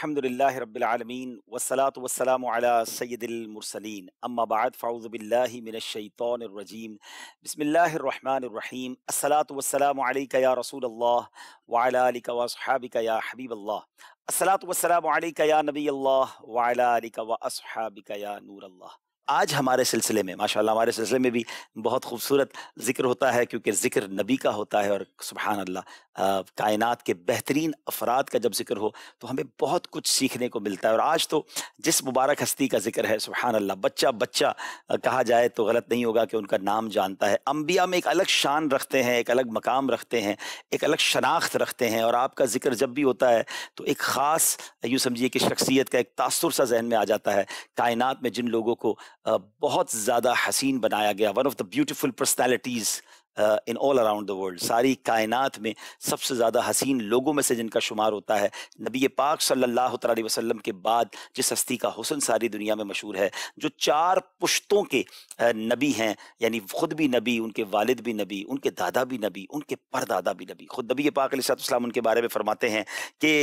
अलहमदिल्ला रबालमीन वसलात वसलाम सैदिलमरसलिन अम्माबाद फ़ाउज़बिल्लिमिनशैतरजीम बसमीम असलात वसलाम या रसूल वालिक वसहाबिक या हबीब अल्लाह असलात वसलाम या नबी अल्लाह वालिक वसहाबिक या नूर अल्लाह आज हमारे सिलसिले में माशाल्लाह हमारे सिलसिले में भी बहुत खूबसूरत जिक्र होता है क्योंकि जिक्र नबी का होता है और सुबहान अल्लाह कायनात के बेहतरीन अफराद का जब जिक्र हो तो हमें बहुत कुछ सीखने को मिलता है और आज तो जिस मुबारक हस्ती का जिक्र है सुबहान अल्लाह बच्चा बच्चा कहा जाए तो गलत नहीं होगा कि उनका नाम जानता है अम्बिया में एक अलग शान रखते हैं एक अलग मकाम रखते हैं एक अलग शनाख्त रखते हैं और आपका जिक्र जब भी होता है तो एक ख़ास यूँ समझिए कि शख्सियत का एक तासर सा जहन में आ जाता है कायनात में जिन लोगों को बहुत ज़्यादा हसीन बनाया गया one of the beautiful personalities in all around the world सारी कायनात में सबसे ज़्यादा हसीन लोगों में से जिनका शुमार होता है नबी पाक सल्लल्लाहु अलैहि वसल्लम के बाद जिस हस्ती का हुसन सारी दुनिया में मशहूर है जो चार पुश्तों के नबी हैं यानी ख़ुद भी नबी उनके वालिद भी नबी उनके दादा भी नबी उनके परदादा भी नबी खुद नबी पाक सलाम उनके बारे में फ़रमाते हैं कि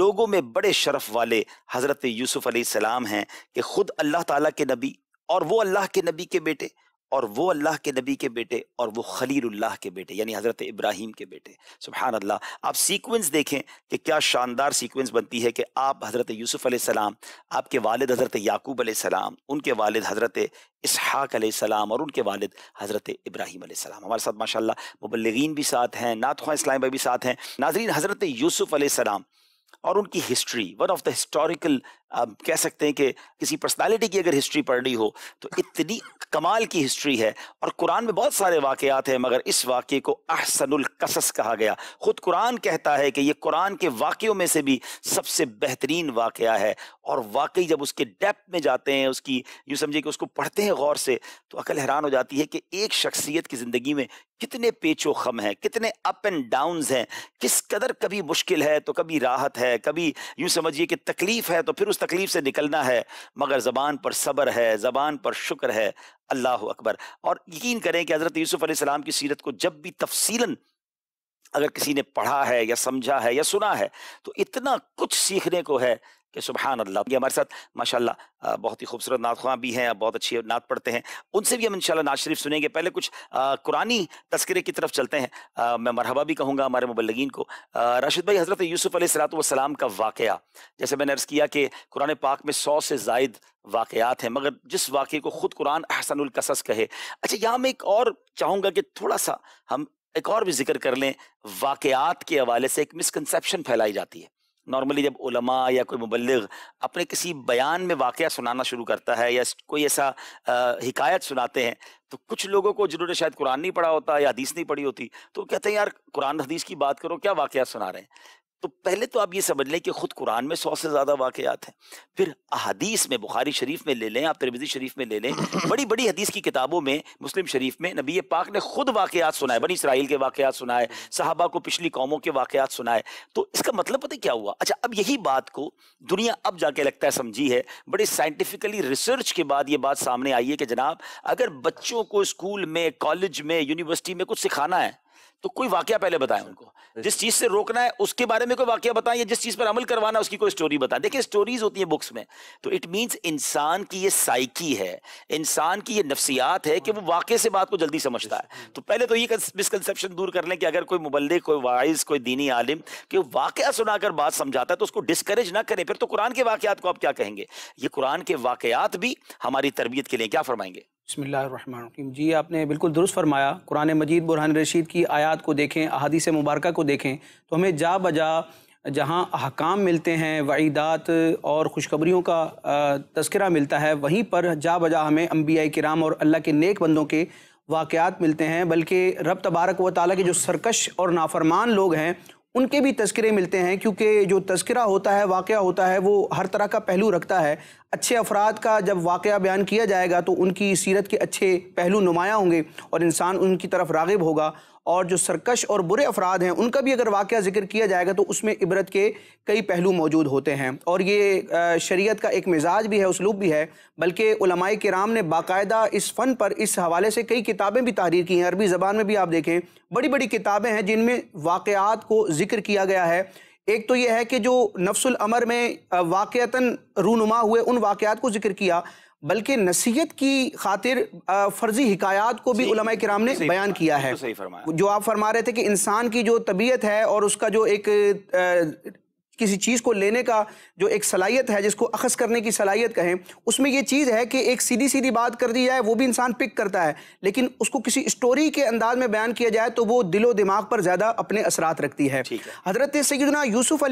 लोगों में बड़े शरफ वाले हज़रत यूसुफ़ सलाम हैं कि ख़ुद अल्लाह ताली के नबी और वो अल्लाह के नबी के बेटे और वो अल्लाह के नबी के बेटे और वो अल्लाह के बेटे यानी हज़रत इब्राहिम के बेटे सुबहान अल्लाह आप सीक्वेंस देखें कि क्या शानदार सीक्वेंस बनती है कि आप हज़रत यूसुफ़ सलाम आपके वालिद हज़रत याकूब सलाम उनके वालिद हज़रत इसहाक सलाम और उनके वालिद हज़रत इब्राहिम सलाम हमारे साथ माशा मुबलगिन भी साथ हैं नातखा इस्लाम भाई भी साथ हैं नाजरीन हज़रत यूसुफ़ सलाम और उनकी history one of the historical आप कह सकते हैं कि किसी पर्सनालिटी की अगर हिस्ट्री पढ़नी हो तो इतनी कमाल की हिस्ट्री है और कुरान में बहुत सारे वाकयात हैं मगर इस वाक़े को अहसनुल कसस कहा गया ख़ुद कुरान कहता है कि ये कुरान के वाक्यों में से भी सबसे बेहतरीन वाक़ है और वाकई जब उसके डेप्थ में जाते हैं उसकी यूँ समझिए कि उसको पढ़ते हैं गौर से तो अकल हैरान हो जाती है कि एक शख्सियत की ज़िंदगी में कितने पेचो खम हैं कितने अप एंड डाउनस हैं किस कदर कभी मुश्किल है तो कभी राहत है कभी यूँ समझिए कि तकलीफ़ है तो फिर उस तकलीफ से निकलना है मगर ज़बान पर सब्र है ज़बान पर शुक्र है अल्लाह अकबर और यकीन करें कि हज़रत यूसुफ़ अलैहिस्सलाम की सीरत को जब भी तफसीलन अगर किसी ने पढ़ा है या समझा है या सुना है तो इतना कुछ सीखने को है कि सुबहान अल्लाह ये हमारे साथ माशाल्लाह बहुत ही खूबसूरत नात खुआ भी हैं बहुत अच्छी नात पढ़ते हैं उनसे भी हम इंशाल्लाह नात शरीफ सुनेंगे पहले कुछ कुरानी तस्करे की तरफ चलते हैं आ, मैं मरहबा भी कहूँगा हमारे मुबलगिन को राशिद भाई हज़रत यूसुफ़ सलाम का वाक़ जैसे मैंने अर्ज़ किया कि कुरान पाक में सौ से जायद वाक़ात हैं मगर जिस वाक़े को ख़ुद कुरान अहसनकसस कहे अच्छा यहाँ मैं एक और चाहूँगा कि थोड़ा सा हम एक और भी जिक्र कर लें वाक़ात के हवाले से एक मिसकनसप्शन फैलाई जाती है नॉर्मली जब उलमा या कोई मुबलग अपने किसी बयान में वाक़ सुनाना शुरू करता है या कोई ऐसा आ, हिकायत सुनाते हैं तो कुछ लोगों को जिन्होंने शायद कुरान नहीं पढ़ा होता या हदीस नहीं पढ़ी होती तो कहते हैं यार कुरान हदीस की बात करो क्या वाक़ सुना रहे हैं तो पहले तो आप ये समझ लें कि खुद कुरान में सौ से ज्यादा वाकयात हैं फिर अहदीस में बुखारी शरीफ में ले लें आप तरबी शरीफ में ले लें बड़ी बड़ी हदीस की किताबों में मुस्लिम शरीफ में नबी पाक ने खुद वाकयात सुनाए बनी इसराइल के वाकयात सुनाए साहबा को पिछली कौमों के वाकयात सुनाए तो इसका मतलब पता क्या हुआ अच्छा अब यही बात को दुनिया अब जाके लगता है समझी है बड़े साइंटिफिकली रिसर्च के बाद ये बात सामने आई है कि जनाब अगर बच्चों को स्कूल में कॉलेज में यूनिवर्सिटी में कुछ सिखाना है तो कोई वाक्य पहले बताएं उनको जिस चीज से रोकना है उसके बारे में कोई वाक्य बताएं या जिस चीज पर अमल करवाना है उसकी कोई स्टोरी बताएं देखिए स्टोरीज होती है बुक्स में तो इट मींस इंसान की ये साइकी है इंसान की ये नफसियात है कि वो वाक्य से बात को जल्दी समझता है तो पहले तो ये मिसकनसेप्शन दूर कर लें कि अगर कोई मुबल कोई वाइज कोई दीनी आलिम कि वाक्य सुनाकर बात समझाता है तो उसको डिस्करेज ना करें फिर तो कुरान के वाकयात को आप क्या कहेंगे ये कुरान के वाकयात भी हमारी तरबियत के लिए क्या फरमाएंगे बसमीम जी आपने बिल्कुल दुरुस्त फरमाया कुरान मजीद बुरहान रशीद की आयात को देखें अहादी से मुबारक को देखें तो हमें जा बजा जहाँ अहकाम मिलते हैं वईदात और खुशखबरीों का तस्करा मिलता है वहीं पर जा बजा हमें अम्बिया कराम और अल्लाह के नेक बंदों के वाक़ात मिलते हैं बल्कि रब तबारक व ताली के जो सरकश और नाफरमान लोग हैं उनके भी तस्करे मिलते हैं क्योंकि जो तस्करा होता है वाक़ होता है वो हर तरह का पहलू रखता है अच्छे अफराद का जब वाक़ बयान किया जाएगा तो उनकी सीरत के अच्छे पहलू नुमाया होंगे और इंसान उनकी तरफ रागब होगा और जो सरकश और बुरे अफराद हैं उनका भी अगर वाक़ जिक्र किया जाएगा तो उसमें इबरत के कई पहलू मौजूद होते हैं और ये शरीयत का एक मिजाज भी है उसलूब भी है बल्कि उलमाए कराम ने बाकायदा इस फ़न पर इस हवाले से कई किताबें भी तहरीर की हैं अरबी ज़बान में भी आप देखें बड़ी बड़ी किताबें हैं जिनमें वाक़ात को जिक्र किया गया है एक तो यह है कि जो नफ्सुल में वाक़ता रूनुमा हुए उन वाक़ात को जिक्र किया बल्कि नसीहत की खातिर फर्जी हिकायात को भी उलमा कराम ने बयान किया है जो आप फरमा रहे थे कि इंसान की जो तबीयत है और उसका जो एक किसी चीज़ को लेने का जो एक सलाहियत है जिसको अखस करने की सलाहियत कहें उसमें ये चीज़ है कि एक सीधी सीधी बात कर दी जाए वो भी इंसान पिक करता है लेकिन उसको किसी स्टोरी के अंदाज में बयान किया जाए तो वो दिलो दिमाग पर ज़्यादा अपने असरात रखती है हज़रत सैदना यूसुफ़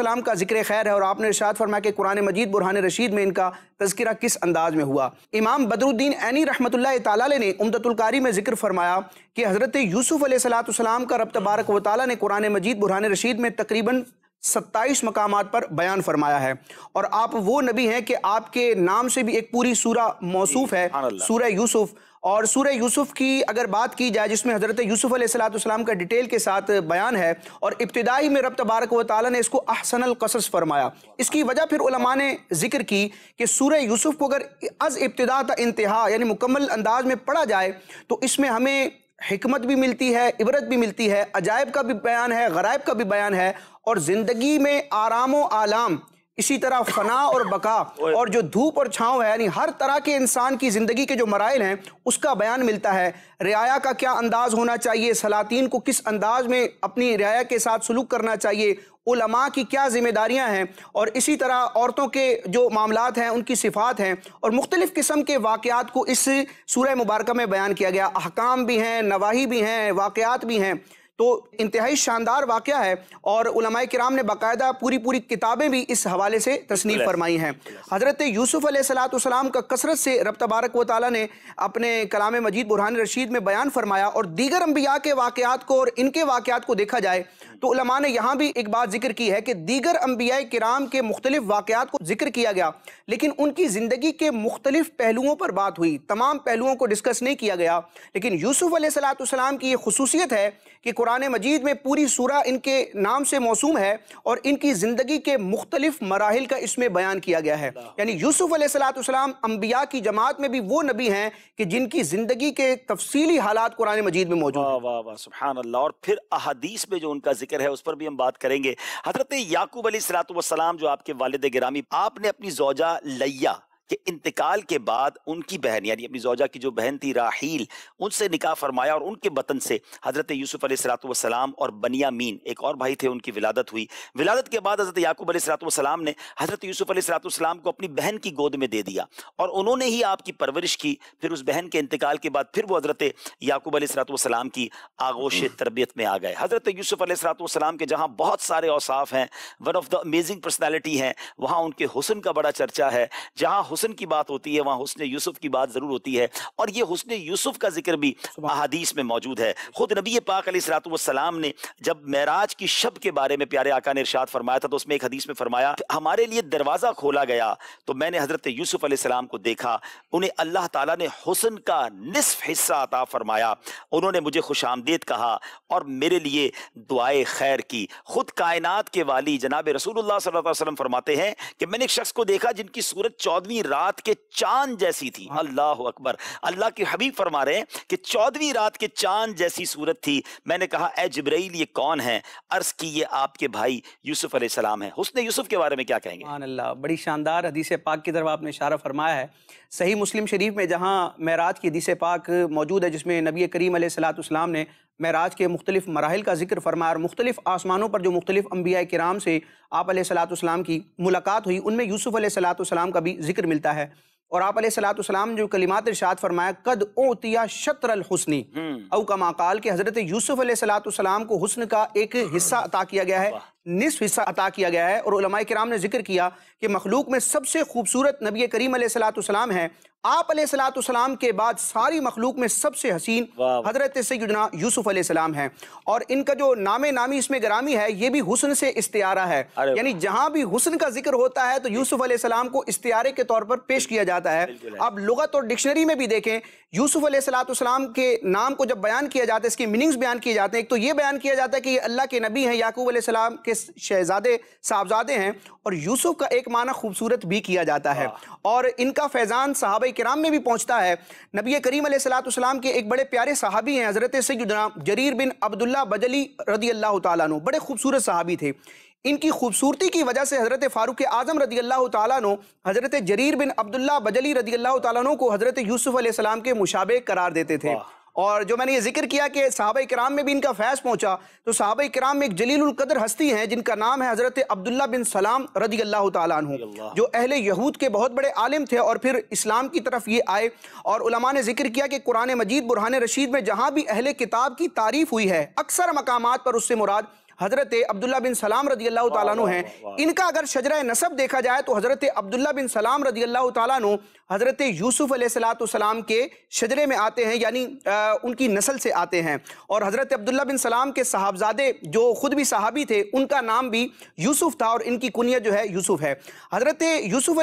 सलाम का जिक्र खैर है और आपने इर्शाद फरमा के कुरान मजीद बुरहान रशीद में इनका तस्करा किस अंदाज में हुआ इमाम बदरुद्दीन ऐनी रहमत ताली ने उमदतुल्कारी में जिक्र फरमाया कि हज़रत यूसुफ़ सलाम का रब तबारक वाली ने कुरान मजीद बुरहान रशीद में तकरीबन सत्ताईस मकाम पर बयान फरमाया है और आप वो नबी हैं कि आपके नाम से भी एक पूरी सूरा मौसूफ है सूरह यूसुफ और सूर्य यूसुफ की अगर बात की जाए जिसमें हज़रत यूसुफ सलाम का डिटेल के साथ बयान है और इब्तदाई में रब तबारक व ताली ने इसको अहसन कसस फरमाया इसकी वजह फिर उलमा ने जिक्र की कि सूर्य यूसुफ को अगर अज़ इब्तदा इंतहा यानी मुकम्मल अंदाज में पढ़ा जाए तो इसमें हमें हमत भी मिलती है इबरत भी मिलती है अजायब का भी बयान है गरायब का भी बयान है और ज़िंदगी में आराम आलाम इसी तरह फना और बका और जो धूप और छांव है यानी हर तरह के इंसान की ज़िंदगी के जो मराइल हैं उसका बयान मिलता है रियाया का क्या अंदाज होना चाहिए सलातीन को किस अंदाज में अपनी रियाया के साथ सलूक करना चाहिए उलमा की क्या जिम्मेदारियां हैं और इसी तरह औरतों के जो मामला हैं उनकी सिफात हैं और मुख्तलिफ़ किस्म के वाक़ात को इस सूर्य मुबारक में बयान किया गया अहकाम भी हैं नवाही भी हैं वाकयात भी हैं तो इंतहाई शानदार वाक़ है और उलमा कराम ने बाकायदा पूरी पूरी किताबें भी इस हवाले से तस्नीफ फरमाई हैं हज़रत यूसुफ़ सलाम का कसरत से रब तबारक व ताली ने अपने कलाम मजीद बुरहान रशीद में बयान फरमाया और दीगर अम्बिया के वाक़ को और इनके वाक़ को देखा जाए तो उलमा ने यहाँ भी एक बात जिक्र की है कि दीगर अम्बिया कराम के मुख्तलिफ वाकत को जिक्र किया गया लेकिन उनकी ज़िंदगी के मुख्तलिफ पहलुओं पर बात हुई तमाम पहलुओं को डिस्कस नहीं किया गया लेकिन यूसुफ़ सलाम की यह खसूसियत है कि कुरान मजीद में पूरी सूरा इनके नाम से मौसू है और इनकी ज़िंदगी के मुख्तलिफ मराहल का इसमें बयान किया गया है यानी यूसुफ़ सलाम अम्बिया की जमात में भी वो नबी हैं कि जिनकी ज़िंदगी के तफसीली हालात कुरान मजीद में मौजूद वाह और फिर अहदीस में जो उनका जिक्र है उस पर भी हम बात करेंगे हजरत याकूब अली सलात वसलाम जो आपके वालद गिरामी आपने अपनी जोजा लैया कि इंतकाल के बाद उनकी बहन यानी अपनी जोजा की जो बहन थी राहील उनसे निकाह फरमाया और उनके वतन से हज़रत यूसुफ सलाम और बनियामीन एक और भाई थे उनकी विलादत हुई विलादत के बाद हज़रत याकूब सलाम ने हज़रत यूसुफ सलाम को अपनी बहन की गोद में दे दिया और उन्होंने ही आपकी परवरिश की फिर उस बहन के इंतकाल के बाद फिर वो हज़रत याकूब सलाम की आगोश हम्म। तरबियत में आ गए हज़रत यूसुफ सलाम के जहाँ बहुत सारे औसाफ हैं one of the amazing personality हैं वहाँ उनके हुसन का बड़ा चर्चा है जहाँ हुसन की बात होती है वहाँ हुसन यूसुफ की बात ज़रूर होती है और ये हुसन यूसुफ का जिक्र भी अहादीस में मौजूद है ख़ुद नबी पाक सलाम ने जब महराज की शब के बारे में प्यारे आका ने इर्शाद फरमाया था तो उसमें एक हदीस में फरमाया हमारे लिए दरवाज़ा खोला गया तो मैंने हज़रत यूसुफ सलाम को देखा उन्हें अल्लाह ताला ने हुसन का निसफ हिस्सा अता फरमाया उन्होंने मुझे खुश आमदेद कहा और मेरे लिए दुआए खैर की खुद कायनात के वाली जनाब रसूल वसल्लम फरमाते हैं कि मैंने एक शख्स को देखा जिनकी सूरत चौदहवीं रात के चांद जैसी थी हाँ। अल्लाह अकबर अल्लाह के हबीब फरमा रहे हैं कि चौदहवीं रात के चांद जैसी सूरत थी मैंने कहा ए जब्राइल ये कौन है अर्ज की ये आपके भाई यूसुफ अलैहिस्सलाम है उसने यूसुफ के बारे में क्या कहेंगे अल्लाह बड़ी शानदार हदीस पाक की तरफ आपने इशारा फरमाया है सही मुस्लिम शरीफ में जहाँ महराज की हदीस पाक मौजूद है जिसमें नबी करीम सलाम ने महराज के मुख्तलिफ मराहल का जिक्र फरमा और मुख्तलिफ आसमानों पर जो मुख्तलिफ अम्बिया कराम से आप सलाम की मुलाकात हुई उनमें यूसुफ़ सलाम का भी जिक्र मिलता है और आप सलाम जो कलिमात इर्शाद फरमाया कद ओतिया शतरल हसनी का हम्म। कमाकाल के हज़रत यूसुफ़ सलाम को हुसन का एक हिस्सा अता किया गया है निसफ हिस्सा अता किया गया है और कराम ने जिक्र किया कि मखलूक में सबसे खूबसूरत नबी करीम सलाम है आप सलाम के बाद सारी मखलूक में सबसे हसीन हजरत सैदना यूसुफ सलाम हैं और इनका जो नाम नामी इसमें ग्रामी है ये भी हुसन से इस्तियारा है यानी जहां भी हुसन का जिक्र होता है तो यूसुफ सलाम को इस्तियारे के तौर पर पेश किया जाता है अब लुगत और डिक्शनरी में भी देखें यूसुफ सलाम के नाम को जब बयान किया जाता है इसके मीनिंग्स बयान किए जाते हैं एक तो ये बयान किया जाता है कि ये अल्लाह के नबी हैं याकूब सलाम के शहजादे साहबजादे हैं और यूसुफ का एक माना खूबसूरत भी किया जाता है और इनका फैजान साहब कराम में भी पहुंचता है नबी करीम सलाम के एक बड़े प्यारे साहबी हैं हज़रत सैदना जरीर बिन अब्दुल्ला बजली रदी अल्लाह तु बड़े खूबसूरत साहबी थे इनकी खूबसूरती की वजह से हज़रत फ़ारूक आज़म रदी अल्लाह तु हज़रत जरीर बिन अब्दुल्ला बजली रदी अल्लाह तु को हज़रत यूसुफ़ सलाम के मुशाबे करार देते थे और जो मैंने ये जिक्र किया कि साहब कराम में भी इनका फैस पहुंचा तो साहब कराम में एक जलीलकदर हस्ती हैं जिनका नाम है हज़रत अब्दुल्ला बिन सलाम रदी अल्लाह तु जो अहल यहूद के बहुत बड़े आलिम थे और फिर इस्लाम की तरफ ये आए और उलमा ने जिक्र किया कि कुरान मजीद बुरहान रशीद में जहाँ भी अहल किताब की तारीफ हुई है अक्सर मकाम पर उससे मुराद हज़रत अब्दुल्ला बिन सलाम रदी अल्लाह तु हैं इनका अगर शजरा नसब देखा जाए तो हज़रत अब्दुल्ला बिन सलाम रदी अल्लाह तु हज़रत यूसुफ़ सलाम के शजरे में आते हैं यानी उनकी नस्ल से आते हैं और हज़रत अब्दुल्ला बिन सलाम के साहबजादे जो ख़ुद भी साहबी थे उनका नाम भी यूसुफ़ था और इनकी कुनिया जो है यूसुफ़ है हज़रत यूसुफ़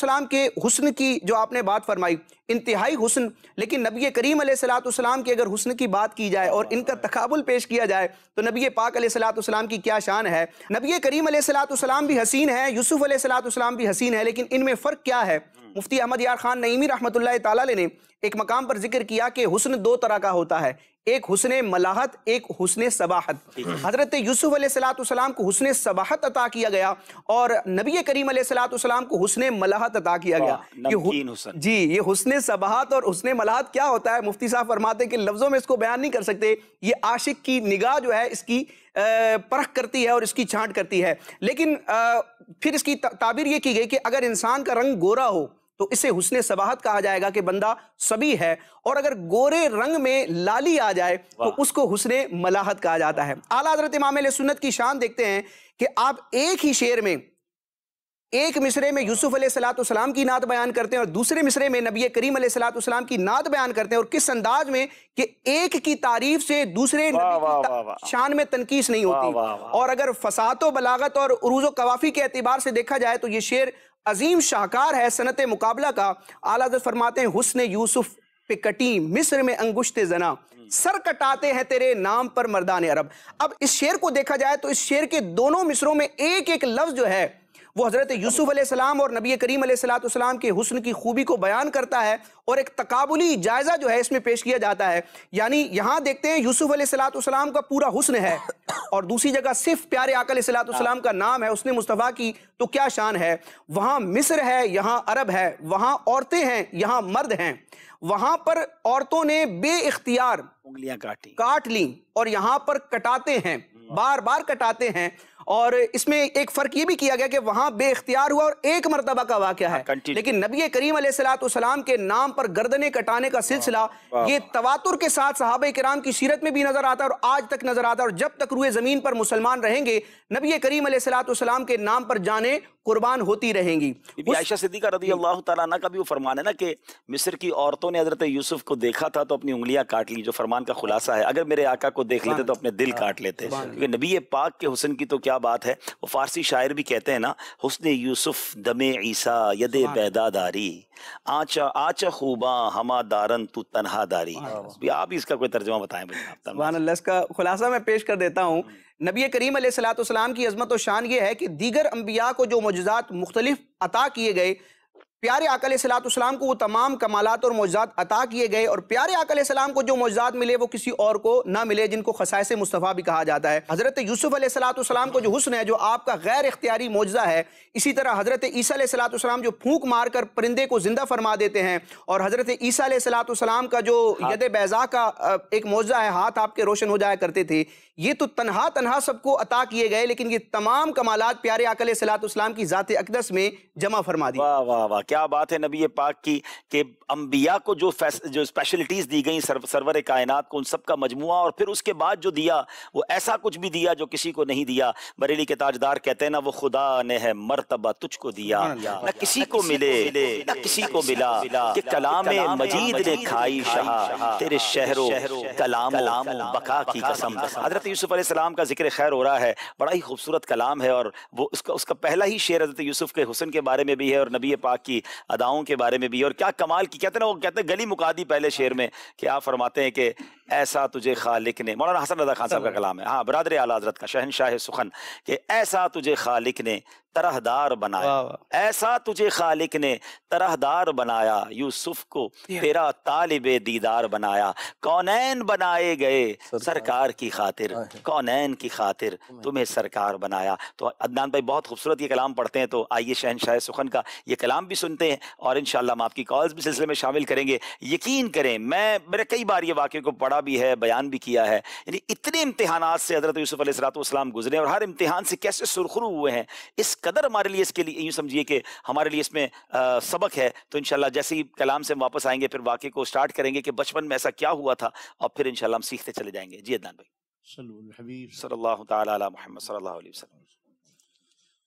सलाम के हुस्न की जो आपने बात फरमाई इंतहाई हुसन लेकिन नबी करीम सलाम की अगर हुसन की बात की जाए और इनका तकबुल पेश किया जाए तो नबी पाक सलाम की क्या शान है नबी करीम सलाम भी हसीन है यूसुफ़ सलाम भी हसीन है लेकिन इनमें फ़र्क क्या है मुफ्ती अहमद यार खान नईमी रहमत ने एक मकाम पर जिक्र किया कि हुसन दो तरह का होता है एक हुसन मलाहत एक हुसन सबाहत हजरत यूसुफ सलाम को हुसन सबाहत अता किया गया और नबी करीम सलाम को हुसन मलाहत अता किया गया ये जी ये हुसन सबाहत और हुसन मलाहत क्या होता है मुफ्ती साहब फरमाते कि लफ्ज़ों में इसको बयान नहीं कर सकते ये आशिक की निगाह जो है इसकी परख करती है और इसकी छांट करती है लेकिन फिर इसकी ताबीर ये की गई कि अगर इंसान का रंग गोरा हो तो इसे हुसने सबाहत कहा जाएगा कि बंदा सभी है और अगर गोरे रंग में लाली आ जाए तो उसको हुसने मलाहत कहा जाता है आला हजरत इमाम सुन्नत की शान देखते हैं कि आप एक ही शेर में एक मिसरे में यूसुफ सलाम की नात बयान करते हैं और दूसरे मिसरे में नबी करीम सलाम की नात बयान करते हैं और किस अंदाज में कि एक की तारीफ से दूसरे वा, वा, वा, वा, शान में तनकीस नहीं होती और अगर फसात बलागत और अरूज कवाफी के अतबार से देखा जाए तो ये शेर अजीम शाहकार है सनत मुकाबला का आला फरमाते हैं हुसन यूसुफ पिकटी मिस्र में अंगुश्त जना सर कटाते हैं तेरे नाम पर मर्दान अरब अब इस शेर को देखा जाए तो इस शेर के दोनों मिसरों में एक एक लफ्ज जो है वो हज़रत यूसुफ अलैहिस्सलाम और नबी करीम अलैहिस्सलाम के हुस्न की खूबी को बयान करता है और एक तकाबुली जायज़ा जो है इसमें पेश किया जाता है यानी यहाँ देखते हैं यूसुफ अलैहिस्सलाम का पूरा हुस्न है और दूसरी जगह सिर्फ प्यारे आकलम हाँ। का नाम है उसने मुस्तफ़ा की तो क्या शान है वहाँ मिस्र है यहाँ अरब है वहाँ औरतें हैं यहाँ मर्द हैं वहां पर औरतों ने बे इख्तियार उंगलियां काटी काट ली और यहां पर कटाते हैं हाँ। बार बार कटाते हैं और इसमें एक फ़र्क ये भी किया गया कि बे अख्तियार हुआ और एक मरतबा का वाक्य है हाँ, लेकिन नबी करीम सलाम के नाम पर गर्दने कटाने का सिलसिला ये तवातुर के साथ साहब कराम की सीरत में भी नज़र आता है और आज तक नज़र आता है और जब तक रुए ज़मीन पर मुसलमान रहेंगे नबी करीम सलाम के नाम पर जाने कुर्बान होती रहेंगी आयशा सिद्दीका रजी अल्लाह तला का भी वो फरमान है ना कि मिस्र की औरतों ने हजरत यूसुफ को देखा था तो अपनी उंगलियां काट ली जो फरमान का खुलासा है अगर मेरे आका को देख लेते हाँ, तो अपने दिल हाँ, काट लेते क्योंकि नबी पाक के हुसन की तो क्या क्या बात है वो फारसी शायर भी कहते हैं ना हुसन यूसुफ दमे ईसा यद बैदादारी आचा आचा खूबा हमा दारन तू तनहा दारी आप इसका कोई तर्जमा बताएं भाई इसका खुलासा मैं पेश कर देता हूँ हम्म। नबी करीम सलाम की अजमत व शान ये है कि दीगर अम्बिया को जो मजदात मुख्तलिफ अता किए गए प्यारे आकल सलाम को वो तमाम कमालत और मौजाद अता किए गए और प्यारे आकल सलाम को जो मौजाद मिले वो किसी और को ना मिले जिनको खसायस मुस्तफ़ा भी कहा जाता है हज़रत यूसुफ़ सलाम को जो हुसन है जो आपका गैर इख्तियारी मौजा है इसी तरह हज़रत ईसा सलाम जो फूक मार कर परिंदे को ज़िंदा फरमा देते हैं और हज़रत ईसा सलाम का जो हाँ। यद बैज़ा का एक मौजा है हाथ आपके रोशन हो जाया करते थे ये तो तनहा तनहा सबको अता किए गए लेकिन ये तमाम कमालत प्यारे अकल सलातम की ज़ात अकदस में जमा फरमा दी वाह वाह वाह क्या बात है नबी पाक की के अम्बिया को जो जो स्पेशलिटीज़ दी गई सर, सरवर कायनात को उन सब का मजमु और फिर उसके बाद जो दिया वो ऐसा कुछ भी दिया जो किसी को नहीं दिया बरेली के ताजदार कहते हैं ना वो खुदा ने है मरतबा तुझको दिया न किसी को मिले न किसी को मिला कलाम मजीद ने खाई शाह तेरे शहरों कलाम बका की कसम हजरत हज़रत यूसुफ़ अलैहिस्सलाम का जिक्र खैर हो रहा है बड़ा ही खूबसूरत कलाम है और वो उसका उसका पहला ही शेर हज़रत यूसुफ़ के हुसन के बारे में भी है और नबी पाक की अदाओं के बारे में भी है और क्या कमाल की कहते ना वो कहते हैं गली मुकादी पहले शेर में कि आप फरमाते हैं कि ऐसा तुझे खालिक ने मौलाना हसन रजा खान साहब का कलाम है हाँ बरदर आला हजरत का शहनशाह सुखन के ऐसा तुझे खालिक ने तरहदार बनाया ऐसा तुझे खालिक ने तरहदार बनाया यूसुफ को तेरा तालिब दीदार बनाया कौनैन बनाए गए सरकार की खातिर कौनैन की खातिर तुम्हें सरकार बनाया तो अदनान भाई बहुत खूबसूरत ये कलाम पढ़ते हैं तो आइए शहनशाह सुखन का ये कलाम भी सुनते हैं और इन हम आपकी कॉल्स भी सिलसिले में शामिल करेंगे यकीन करें मैं मैंने कई बार ये वाक्य को पढ़ा भी है बयान भी किया है इतने इम्तहान से हजरत यूसुफ़ सलाम गुजरे और हर इम्तहान से कैसे सुरखरू हुए हैं इस कदर हमारे लिए इसके लिए यूँ समझिए कि हमारे लिए इसमें आ, सबक है तो इन जैसे ही कलाम से वापस आएंगे फिर वाक़े को स्टार्ट करेंगे कि बचपन में ऐसा क्या हुआ था और फिर इनशाला हम सीखते चले जाएंगे जी अदान भाई सल्लल्लाहु अलैहि वसल्लम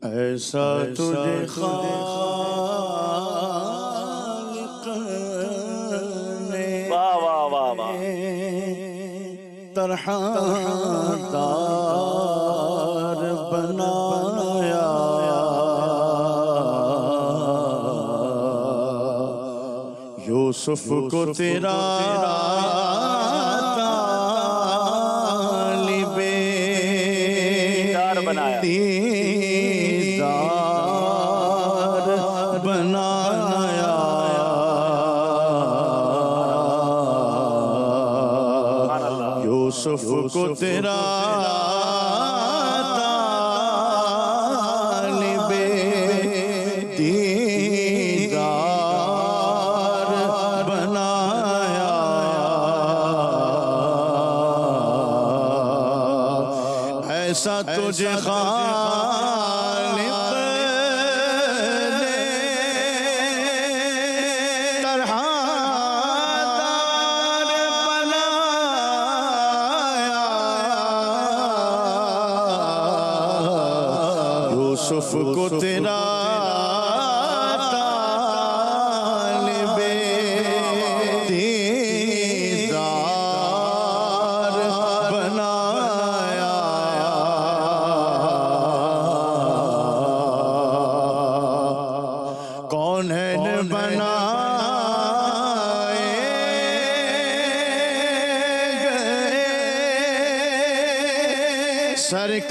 ऐसा तुझे खालिक वाह वाह वाह वाह तरह तार बनाया यूसुफ को तेरा Cordeiro.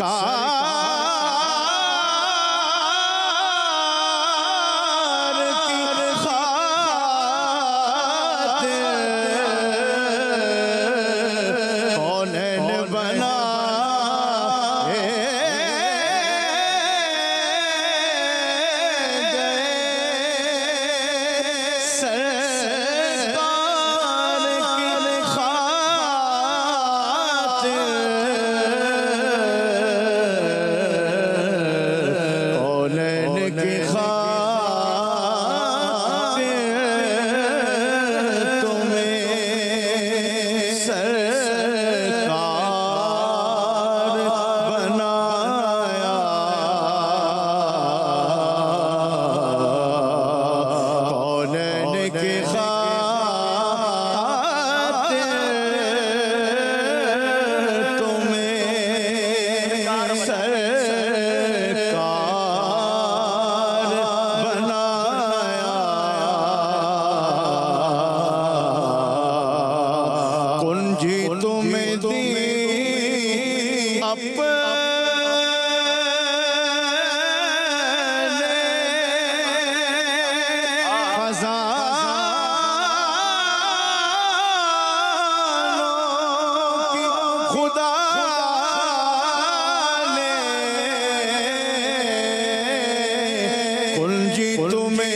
啊。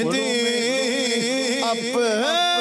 दी अपने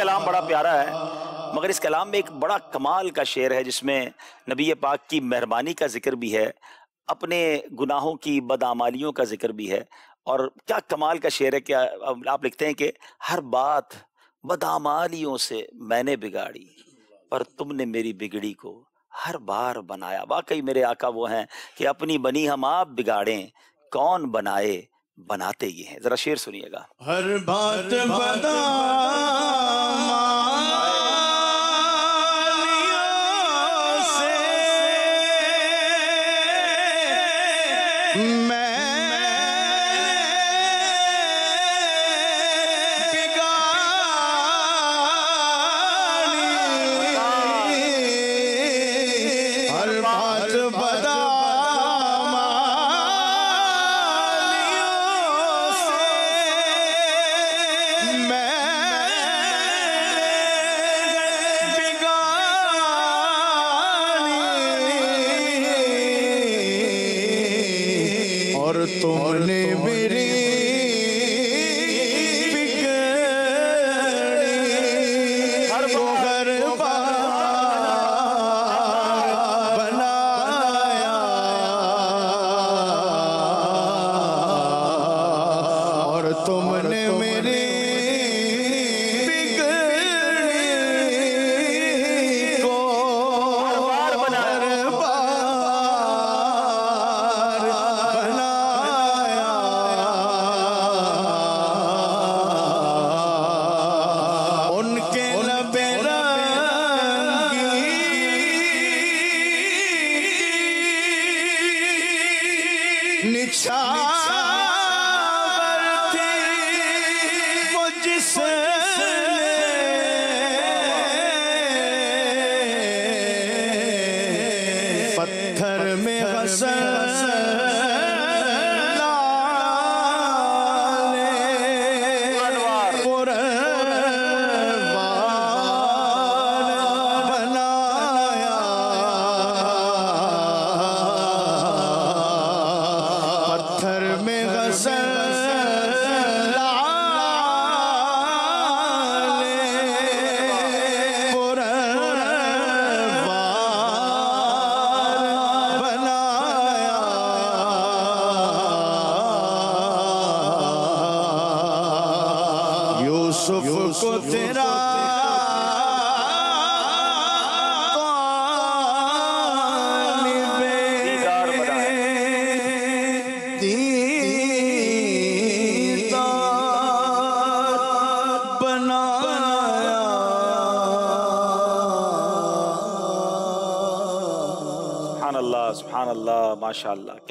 कलाम बड़ा प्यारा है मगर इस कलाम में एक बड़ा कमाल का शेर है जिसमें नबी पाक की मेहरबानी का जिक्र भी है अपने गुनाहों की बदामालियों का जिक्र भी है और क्या कमाल का शेर है क्या आप लिखते हैं कि हर बात बदामालियों से मैंने बिगाड़ी पर तुमने मेरी बिगड़ी को हर बार बनाया वाकई मेरे आका वो हैं कि अपनी बनी हम आप बिगाड़ें कौन बनाए बनाते ये हैं जरा शेर सुनिएगा हर बात बता मुझसे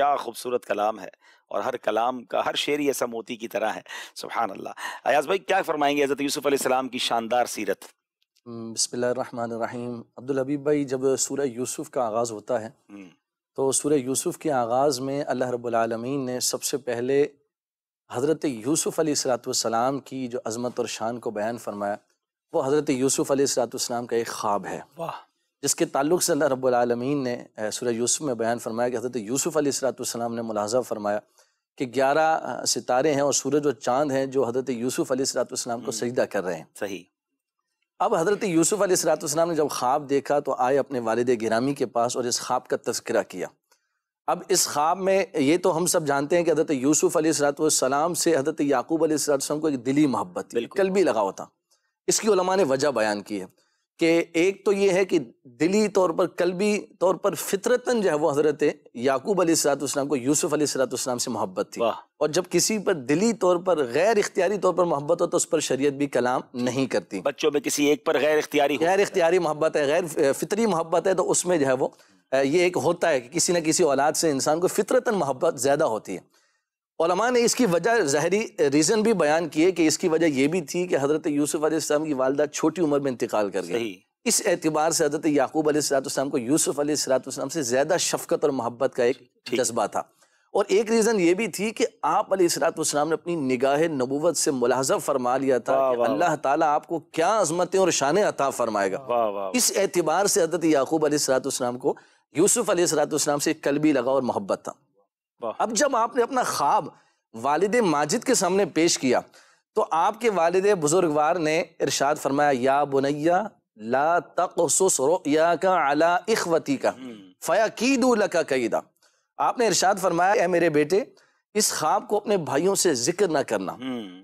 क्या खूबसूरत कलाम है और हर कलाम का हर शेर ही ऐसा मोती की तरह है सुबहान अल्लाह अयाज भाई क्या फरमाएंगे हज़रत यूसुफ़ अलैहिस्सलाम की शानदार सीरत बसमीम अब्दुल हबीब भाई जब सूर्य यूसुफ़ का आगाज़ होता है तो सूर्य यूसुफ़ के आगाज़ में अल्लाह रबालमीन ने सबसे पहले हज़रत यूसुफ़ सलाम की जो अजमत और शान को बयान फरमाया वो हज़रत यूसुफ़ सलाम का एक ख्वाब है वाह जिसके ताल्लुक से अल्लाह रब्लमीन ने सूर्य यूसुफ में बयान फरमाया कि हज़रत यूसुफ़ सलाम ने मुलाजा फरमाया कि ग्यारह सितारे हैं और सूरज और चांद हैं जो हज़रत यूसुफ़ सलाम को हम्म। सजदा कर रहे हैं सही अब हज़रत यूसुफ़ सलाम ने जब ख्वाब देखा तो आए अपने वालद गिरामी के पास और इस ख्वाब का तस्करा किया अब इस ख्वाब में ये तो हम सब जानते हैं कि हज़रत यूसुफ़ सलाम से हज़रत याकूब सलाम को एक दिली मोहब्बत कल भी लगा होता इसकी ने वजह बयान की है कि एक तो ये है कि दिली तौर पर कलबी तौर पर फितरतन जो है वो हज़रत याकूब सलाम को यूसुफ सलाम से मोहब्बत थी और जब किसी पर दिली तौर पर गैर इख्तियारी तौर पर मोहब्बत हो तो उस पर शरीयत भी कलाम नहीं करती बच्चों में किसी एक पर गैर इख्तियारी गैर इख्तियारी मोहब्बत है गैर फितरी मोहब्बत है तो उसमें जो है वो ये एक होता है कि किसी न किसी औलाद से इंसान को फितरतन मोहब्बत ज़्यादा होती है ओलमा ने इसकी वजह जहरी रीज़न भी बयान किए कि इसकी वजह यह भी थी कि हज़रत यूसुफ अलैहिस्सलाम की वालदा छोटी उम्र में इंतकाल कर गई इस एतबार से हज़रत याकूब अलैहिस्सलाम को यूसुफ अलैहिस्सलाम से ज़्यादा शफकत और मोहब्बत का एक जज्बा था और एक रीज़न ये भी थी कि आप अलैहिस्सलाम ने अपनी निगाह नबूवत से मुलाजा फरमा लिया था कि अल्लाह ताला आपको क्या अजमतें और शान अता फरमाएगा इस एतबार से हज़रत याकूब अलैहिस्सलाम को यूसुफ अलैहिस्सलाम से भी लगा और मोहब्बत था अब जब आपने अपना ख्वाब वालिद माजिद के सामने पेश किया तो आपके वालिद बुजुर्गवार ने इरशाद फरमाया या बुनैया ला तकसुसरोया का अला इखवती का हम्म। फ़याकीदूल का कईदा आपने इरशाद फरमाया मेरे बेटे इस ख्वाब को अपने भाइयों से जिक्र ना करना हम्म।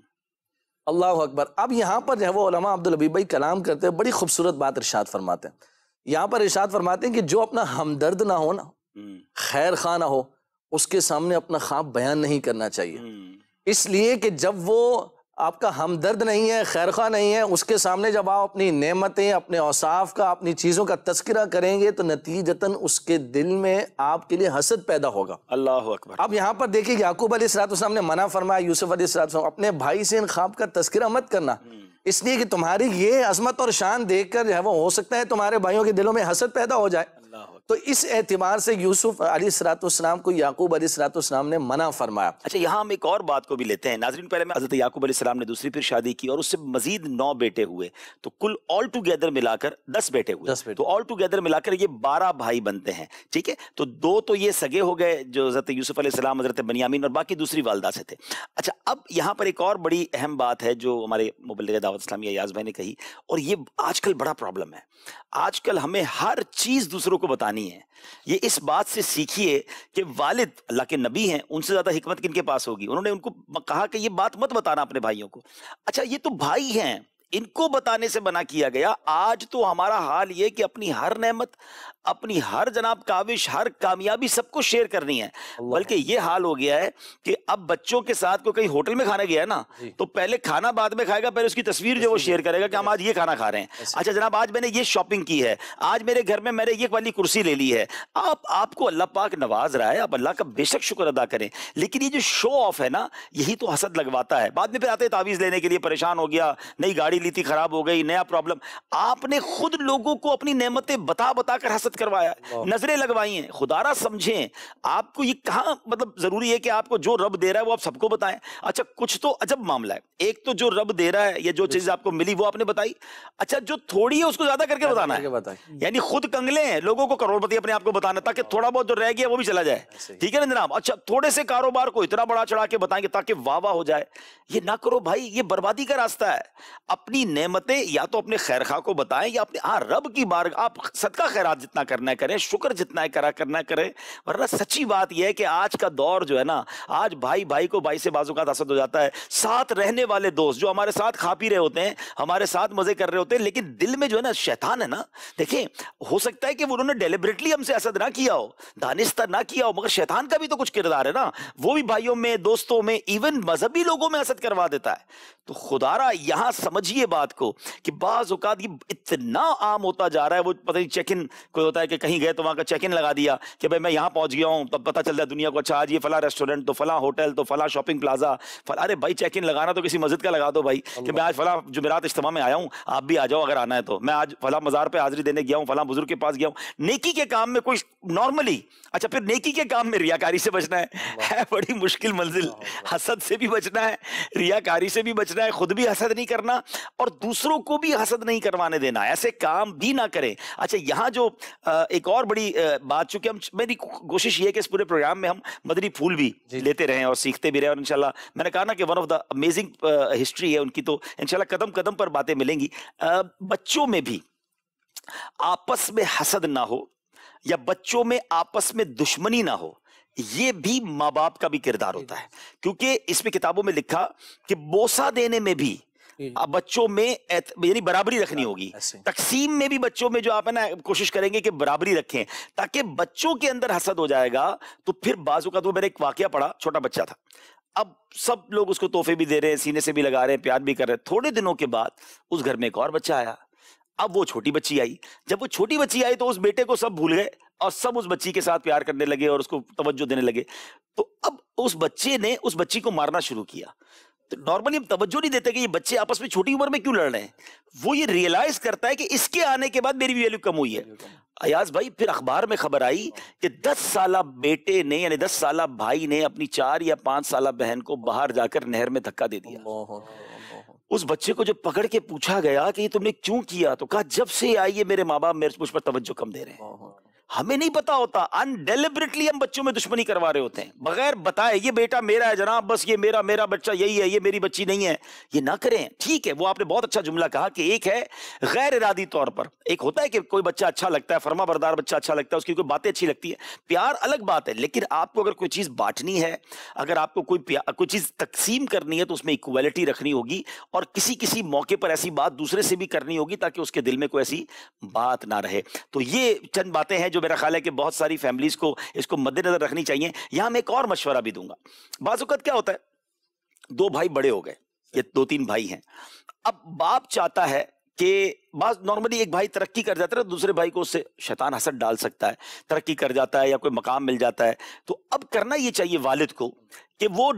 अल्लाह अकबर अब यहाँ पर जो है वो अब्दुलबी भाई कलाम करते हैं बड़ी खूबसूरत बात इरशाद फरमाते हैं यहाँ पर इरशाद फरमाते हैं कि जो अपना हमदर्द ना हो ना हम्म। खैर खा ना हो उसके सामने अपना ख्वाब बयान नहीं करना चाहिए हम्म। इसलिए कि जब वो आपका हमदर्द नहीं है खैर खा नहीं है उसके सामने जब आप अपनी नेमतें अपने औसाफ का अपनी चीज़ों का तस्करा करेंगे तो नतीजतन उसके दिल में आपके लिए हसद पैदा होगा अल्लाह अकबर अब यहाँ पर देखिए याकूब सलाम ने मना फरमाया यूसुफ सलाम अपने भाई से इन ख्वाब का तस्करा मत करना हम्म। इसलिए कि तुम्हारी ये अजमत और शान देख कर जो है वो हो सकता है तुम्हारे भाइयों के दिलों में हसद पैदा हो जाए तो इस एतमार से यूसुफ अली सलातम को याकूब अली सलातम ने मना फरमाया अच्छा यहाँ हम एक और बात को भी लेते हैं नाजरीन पहले में हजरत याकूब सलाम ने दूसरी फिर शादी की और उससे मजीद नौ बेटे हुए तो कुल ऑल टुगेदर मिलाकर दस बेटे हुए दस बेटे। तो ऑल टूगेदर मिलाकर ये बारह भाई बनते हैं ठीक है तो दो तो ये सगे हो गए जो हजरत यूसुफ अलैहिस्सलाम हजरत बनियामीन और बाकी दूसरी वालदा से थे अच्छा अब यहाँ पर एक और बड़ी अहम बात है जो हमारे मुबल दावत इस्लामी अयाज भाई ने कही और ये आजकल बड़ा प्रॉब्लम है आजकल हमें हर चीज़ दूसरों को बताने ज़बानी है ये इस बात से सीखिए कि वालिद अल्लाह के नबी हैं उनसे ज़्यादा हिकमत किन के पास होगी उन्होंने उनको कहा कि ये बात मत बताना अपने भाइयों को अच्छा ये तो भाई हैं इनको बताने से मना किया गया आज तो हमारा हाल ये कि अपनी हर नेमत अपनी हर जनाब काविश हर कामयाबी सबको शेयर करनी है बल्कि ये हाल हो गया है कि अब बच्चों के साथ कोई कहीं होटल में खाना गया है ना तो पहले खाना बाद में खाएगा पहले उसकी तस्वीर जो वो शेयर करेगा कि हम आज ये खाना खा रहे हैं अच्छा जनाब आज मैंने ये शॉपिंग की है आज मेरे घर में मैंने ये वाली कुर्सी ले ली है आप आपको अल्लाह पाक नवाज रहा है आप अल्लाह का बेशक शुक्र अदा करें लेकिन ये जो शो ऑफ है ना यही तो हसद लगवाता है बाद में फिर आते तावीज़ लेने के लिए परेशान हो गया नई गाड़ी ली थी खराब हो गई नया प्रॉब्लम आपने खुद लोगों को अपनी नेमतें बता बता कर हसद मुस्तरद करवाया नजरें लगवाई हैं खुदारा समझें आपको ये कहाँ मतलब जरूरी है कि आपको जो रब दे रहा है वो आप सबको बताएं अच्छा कुछ तो अजब मामला है एक तो जो रब दे रहा है या जो चीज आपको मिली वो आपने बताई अच्छा जो थोड़ी है उसको ज्यादा करके बताना है यानी खुद कंगले हैं लोगों को करोड़पति अपने आपको बताना ताकि हाँ। थोड़ा बहुत जो रह गया वो भी चला जाए हाँ, ठीक है ना जनाब अच्छा थोड़े से कारोबार को इतना बड़ा चढ़ा के बताएंगे ताकि वाह वाह हो जाए ये ना करो भाई ये बर्बादी का रास्ता है अपनी नेमतें या तो अपने खैरखा को बताएं या अपने हाँ रब की बार आप सदका खैरात जितना करना करे शुक्र जितना करा करना करे वरना सच्ची बात यह है कि आज का दौर जो है ना आज भाई भाई को भाई से बाजू का असर हो जाता है साथ रहने वाले दोस्त जो हमारे साथ खा पी रहे होते हैं हमारे साथ मजे कर रहे होते हैं लेकिन दिल में जो है ना शैतान है ना देखें हो सकता है कि उन्होंने डेलिबरेटली हमसे असद ना किया हो दानिस्ता ना किया हो मगर शैतान का भी तो कुछ किरदार है ना वो भी भाइयों में दोस्तों में इवन मजहबी लोगों में असद करवा देता है तो खुदारा यहां समझिए बात को कि बाज ये इतना आम होता जा रहा है वो पता नहीं चेक इन कोई होता है कि कहीं गए तो वहाँ का चेक इन लगा दिया कि भाई मैं यहाँ पहुँच गया हूँ तब पता चलता है दुनिया को अच्छा आज ये फला रेस्टोरेंट तो फला होटल तो फला शॉपिंग प्लाजा फला अरे भाई चेक इन लगाना तो किसी मस्जिद का लगा दो भाई कि मैं आज फला जुमेरात इज्तम में आया हूँ आप भी आ जाओ अगर आना है तो मैं आज फला मज़ार पर हाजिरी देने गया हूँ फला बुजुर्ग के पास गया हूँ नेकी के काम में कोई नॉर्मली अच्छा फिर नेकी के काम में रियाकारी से बचना है बड़ी मुश्किल मंजिल हसद से भी बचना है रियाकारी से भी बचना है खुद भी हसद नहीं करना और दूसरों को भी हसद नहीं करवाने देना ऐसे काम भी ना करें अच्छा यहाँ जो एक और बड़ी बात चूंकि हम मेरी कोशिश ये है कि इस पूरे प्रोग्राम में हम मदनी फूल भी लेते रहें और सीखते भी रहें और इनशाला मैंने कहा ना कि one of the amazing history है उनकी तो इनशाला कदम कदम पर बातें मिलेंगी बच्चों में भी आपस में हसद ना हो या बच्चों में आपस में दुश्मनी ना हो ये भी माँ बाप का भी किरदार होता है क्योंकि इसमें किताबों में लिखा कि बोसा देने में भी अब बच्चों में यानी बराबरी रखनी हाँ, होगी तकसीम में भी बच्चों में जो आप है ना कोशिश करेंगे कि बराबरी रखें ताकि बच्चों के अंदर हसद हो जाएगा तो फिर बाजू का तो मैंने एक वाक्य पढ़ा छोटा बच्चा था अब सब लोग उसको तोहफे भी दे रहे हैं सीने से भी लगा रहे हैं प्यार भी कर रहे हैं थोड़े दिनों के बाद उस घर में एक और बच्चा आया अब वो छोटी बच्ची आई जब वो छोटी बच्ची आई तो उस बेटे को सब भूल गए और सब उस बच्ची के साथ प्यार करने लगे और उसको तवज्जो देने लगे तो अब उस बच्चे ने उस बच्ची को मारना शुरू किया तो नॉर्मली हम तवज्जो नहीं देते कि ये बच्चे आपस में छोटी उम्र में क्यों लड़ रहे हैं वो ये रियलाइज करता है कि इसके आने के बाद मेरी वैल्यू कम हुई है अयाज भाई फिर अखबार में खबर आई कि 10 साल बेटे ने यानी 10 साल भाई ने अपनी चार या पांच साल बहन को बाहर जाकर नहर में धक्का दे दिया उस बच्चे को जब पकड़ के पूछा गया कि तुमने क्यों किया तो कहा जब से आई है मेरे माँ बाप मेरे मुझ पर तवज्जो कम दे रहे हैं हमें नहीं पता होता अनडेलिबरेटली हम बच्चों में दुश्मनी करवा रहे होते हैं बगैर बताए ये बेटा मेरा है जनाब बस ये मेरा मेरा बच्चा यही है ये मेरी बच्ची नहीं है ये ना करें ठीक है वो आपने बहुत अच्छा जुमला कहा कि एक है गैर इरादी तौर पर एक होता है कि कोई बच्चा अच्छा लगता है फर्मा बरदार बच्चा अच्छा लगता है उसकी कोई बातें अच्छी लगती है प्यार अलग बात है लेकिन आपको अगर कोई चीज़ बांटनी है अगर आपको कोई कोई चीज़ तकसीम करनी है तो उसमें इक्वलिटी रखनी होगी और किसी किसी मौके पर ऐसी बात दूसरे से भी करनी होगी ताकि उसके दिल में कोई ऐसी बात ना रहे तो ये चंद बातें हैं जो मेरा ख्याल है कि बहुत सारी फैमिलीज़ को इसको मद्देनज़र रखनी चाहिए यहां मैं एक और मशवरा भी दूंगा बाजुकत क्या होता है दो भाई बड़े हो गए ये दो तीन भाई हैं अब बाप चाहता है कि बस नॉर्मली एक भाई तरक्की कर जाता है तो दूसरे भाई को उससे शैतान हसर डाल सकता है तरक्की कर जाता है या कोई मकाम मिल जाता है तो अब करना ये चाहिए वालिद को कि वो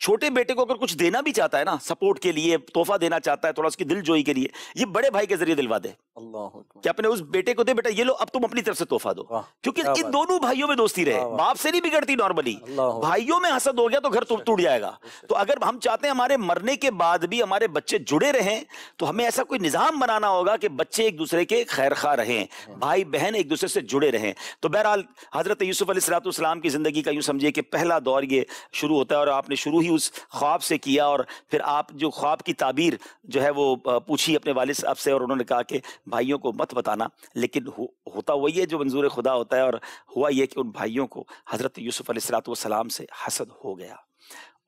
छोटे बेटे को अगर कुछ देना भी चाहता है ना सपोर्ट के लिए तोहफा देना चाहता है थोड़ा उसकी दिल जोई के लिए ये बड़े भाई के जरिए दिलवा दे कि अपने उस बेटे को दे बेटा ये लो अब तुम अपनी तरफ से तोहफा दो क्योंकि इन दोनों भाइयों में दोस्ती रहे बाप से नहीं बिगड़ती नॉर्मली भाइयों में हसद हो गया तो घर टूट जाएगा तो अगर हम चाहते हैं हमारे मरने के बाद भी हमारे बच्चे जुड़े रहें तो हमें ऐसा कोई निजाम बनाना होगा कि बच्चे एक दूसरे के खैर खा रहें हाँ। भाई बहन एक दूसरे से जुड़े रहें तो बहरहाल हजरत यूसुफ अली सलातम की जिंदगी का यूँ समझिए कि पहला दौर ये शुरू होता है और आपने शुरू ही उस ख्वाब से किया और फिर आप जो ख्वाब की ताबीर जो है वो पूछी अपने वाले साहब से और उन्होंने कहा कि भाइयों को मत बताना लेकिन हो, होता वही है जो मंजूर खुदा होता है और हुआ यह कि उन भाइयों को हज़रत यूसुफ़ सलाम से हसद हो गया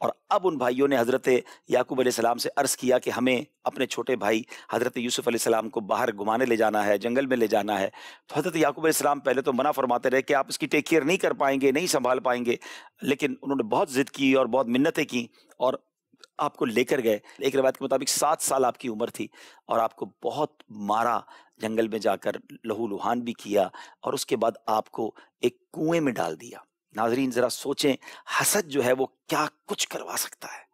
और अब उन भाइयों ने हज़रत याकूब सलाम से अर्ज़ किया कि हमें अपने छोटे भाई हज़रत यूसुफ़ सलाम को बाहर घुमाने ले जाना है जंगल में ले जाना है तो हज़रत याकूब सलाम पहले तो मना फरमाते रहे कि आप इसकी टेक केयर नहीं कर पाएंगे नहीं संभाल पाएंगे लेकिन उन्होंने बहुत ज़िद की और बहुत मिन्नतें की और आपको लेकर गए एक रवायत के मुताबिक सात साल आपकी उम्र थी और आपको बहुत मारा जंगल में जाकर लहू लुहान भी किया और उसके बाद आपको एक कुएं में डाल दिया नाजरीन ज़रा सोचें हसद जो है वो क्या कुछ करवा सकता है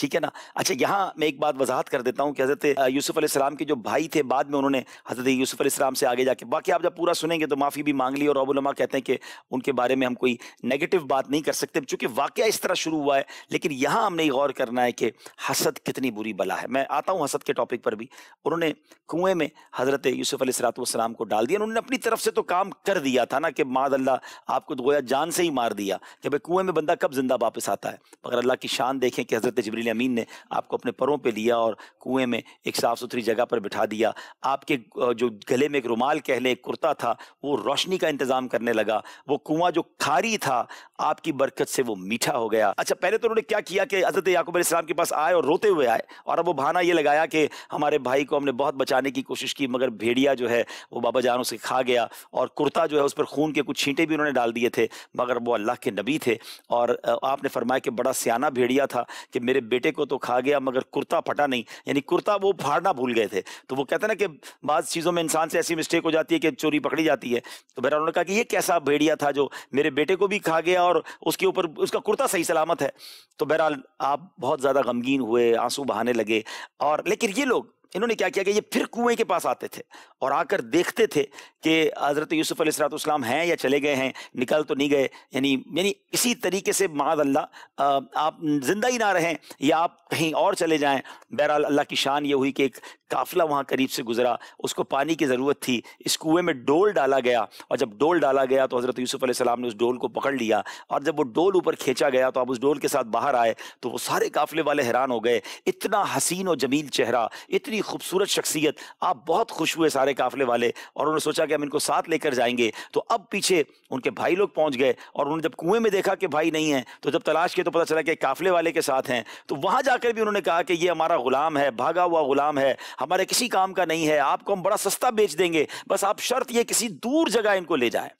ठीक है ना अच्छा यहाँ मैं एक बात वजाहत कर देता हूँ कि हज़रत यूसुफ अलैहिस्सलाम के जो भाई थे बाद में उन्होंने हज़रत यूसुफ अलैहिस्सलाम से आगे जाके बाकी आप जब पूरा सुनेंगे तो माफ़ी भी मांग ली और अबुलमा कहते हैं कि उनके बारे में हम कोई नेगेटिव बात नहीं कर सकते चूंकि वाक़ इस तरह शुरू हुआ है लेकिन यहाँ हमने गौर करना है कि हसद कितनी बुरी बला है मैं आता हूँ हसद के टॉपिक पर भी उन्होंने कुएँ में हज़रत यूसुफ अलैहिस्सलाम को डाल दिया उन्होंने अपनी तरफ से तो काम कर दिया था ना कि माद अल्लाह आपको तो गोया जान से ही मार दिया कि भाई कुएँ में बंदा कब जिंदा वापस आता है मगर अल्लाह की शान देखें कि हज़रत जबरी बिन्यामीन ने आपको अपने परों पे लिया और कुएं में एक साफ सुथरी जगह पर बिठा दिया आपके जो गले में एक रुमाल कह लें एक कुर्ता था वो रोशनी का इंतजाम करने लगा वो कुआं जो खारी था आपकी बरकत से वो मीठा हो गया अच्छा पहले तो उन्होंने क्या किया कि हजरत याकूब इस्लाम के पास आए और रोते हुए आए और अब वो बहाना ये लगाया कि हमारे भाई को हमने बहुत बचाने की कोशिश की मगर भेड़िया जो है वो बाबा जान उसे खा गया और कुर्ता जो है उस पर खून के कुछ छींटे भी उन्होंने डाल दिए थे मगर वो अल्लाह के नबी थे और आपने फरमाया कि बड़ा सियाना भेड़िया था कि मेरे बेटे को तो खा गया मगर कुर्ता फटा नहीं यानी कुर्ता वो फाड़ना भूल गए थे तो वो कहते ना कि बाद चीज़ों में इंसान से ऐसी मिस्टेक हो जाती है कि चोरी पकड़ी जाती है तो बहरा उन्होंने कहा कि ये कैसा भेड़िया था जो मेरे बेटे को भी खा गया और उसके ऊपर उसका कुर्ता सही सलामत है तो बहरहाल आप बहुत ज़्यादा गमगीन हुए आंसू बहाने लगे और लेकिन ये लोग इन्होंने क्या किया कि ये फिर कुएं के पास आते थे और आकर देखते थे कि हज़रत यूसुफ अलैहिस्सलाम हैं या चले गए हैं निकल तो नहीं गए यानी यानी इसी तरीके से माद अल्लाह आप ज़िंदा ही ना रहें या आप कहीं और चले जाएं बहरहाल अल्लाह की शान ये हुई कि एक काफ़िला वहाँ करीब से गुजरा उसको पानी की ज़रूरत थी इस कुएं में डोल डाला गया और जब डोल डाला गया तो हज़रत यूसुफ अलैहिस्सलाम ने उस डोल को पकड़ लिया और जब वो डोल ऊपर खींचा गया तो आप उस डोल के साथ बाहर आए तो वो सारे काफ़िले वाले हैरान हो गए इतना हसीन और जमील चेहरा इतनी बड़ी खूबसूरत शख्सियत आप बहुत खुश हुए सारे काफिले वाले और उन्होंने सोचा कि हम इनको साथ लेकर जाएंगे तो अब पीछे उनके भाई लोग पहुंच गए और उन्होंने जब कुएं में देखा कि भाई नहीं है तो जब तलाश किए तो पता चला कि काफिले वाले के साथ हैं तो वहां जाकर भी उन्होंने कहा कि ये हमारा गुलाम है भागा हुआ गुलाम है हमारे किसी काम का नहीं है आपको हम बड़ा सस्ता बेच देंगे बस आप शर्त ये किसी दूर जगह इनको ले जाए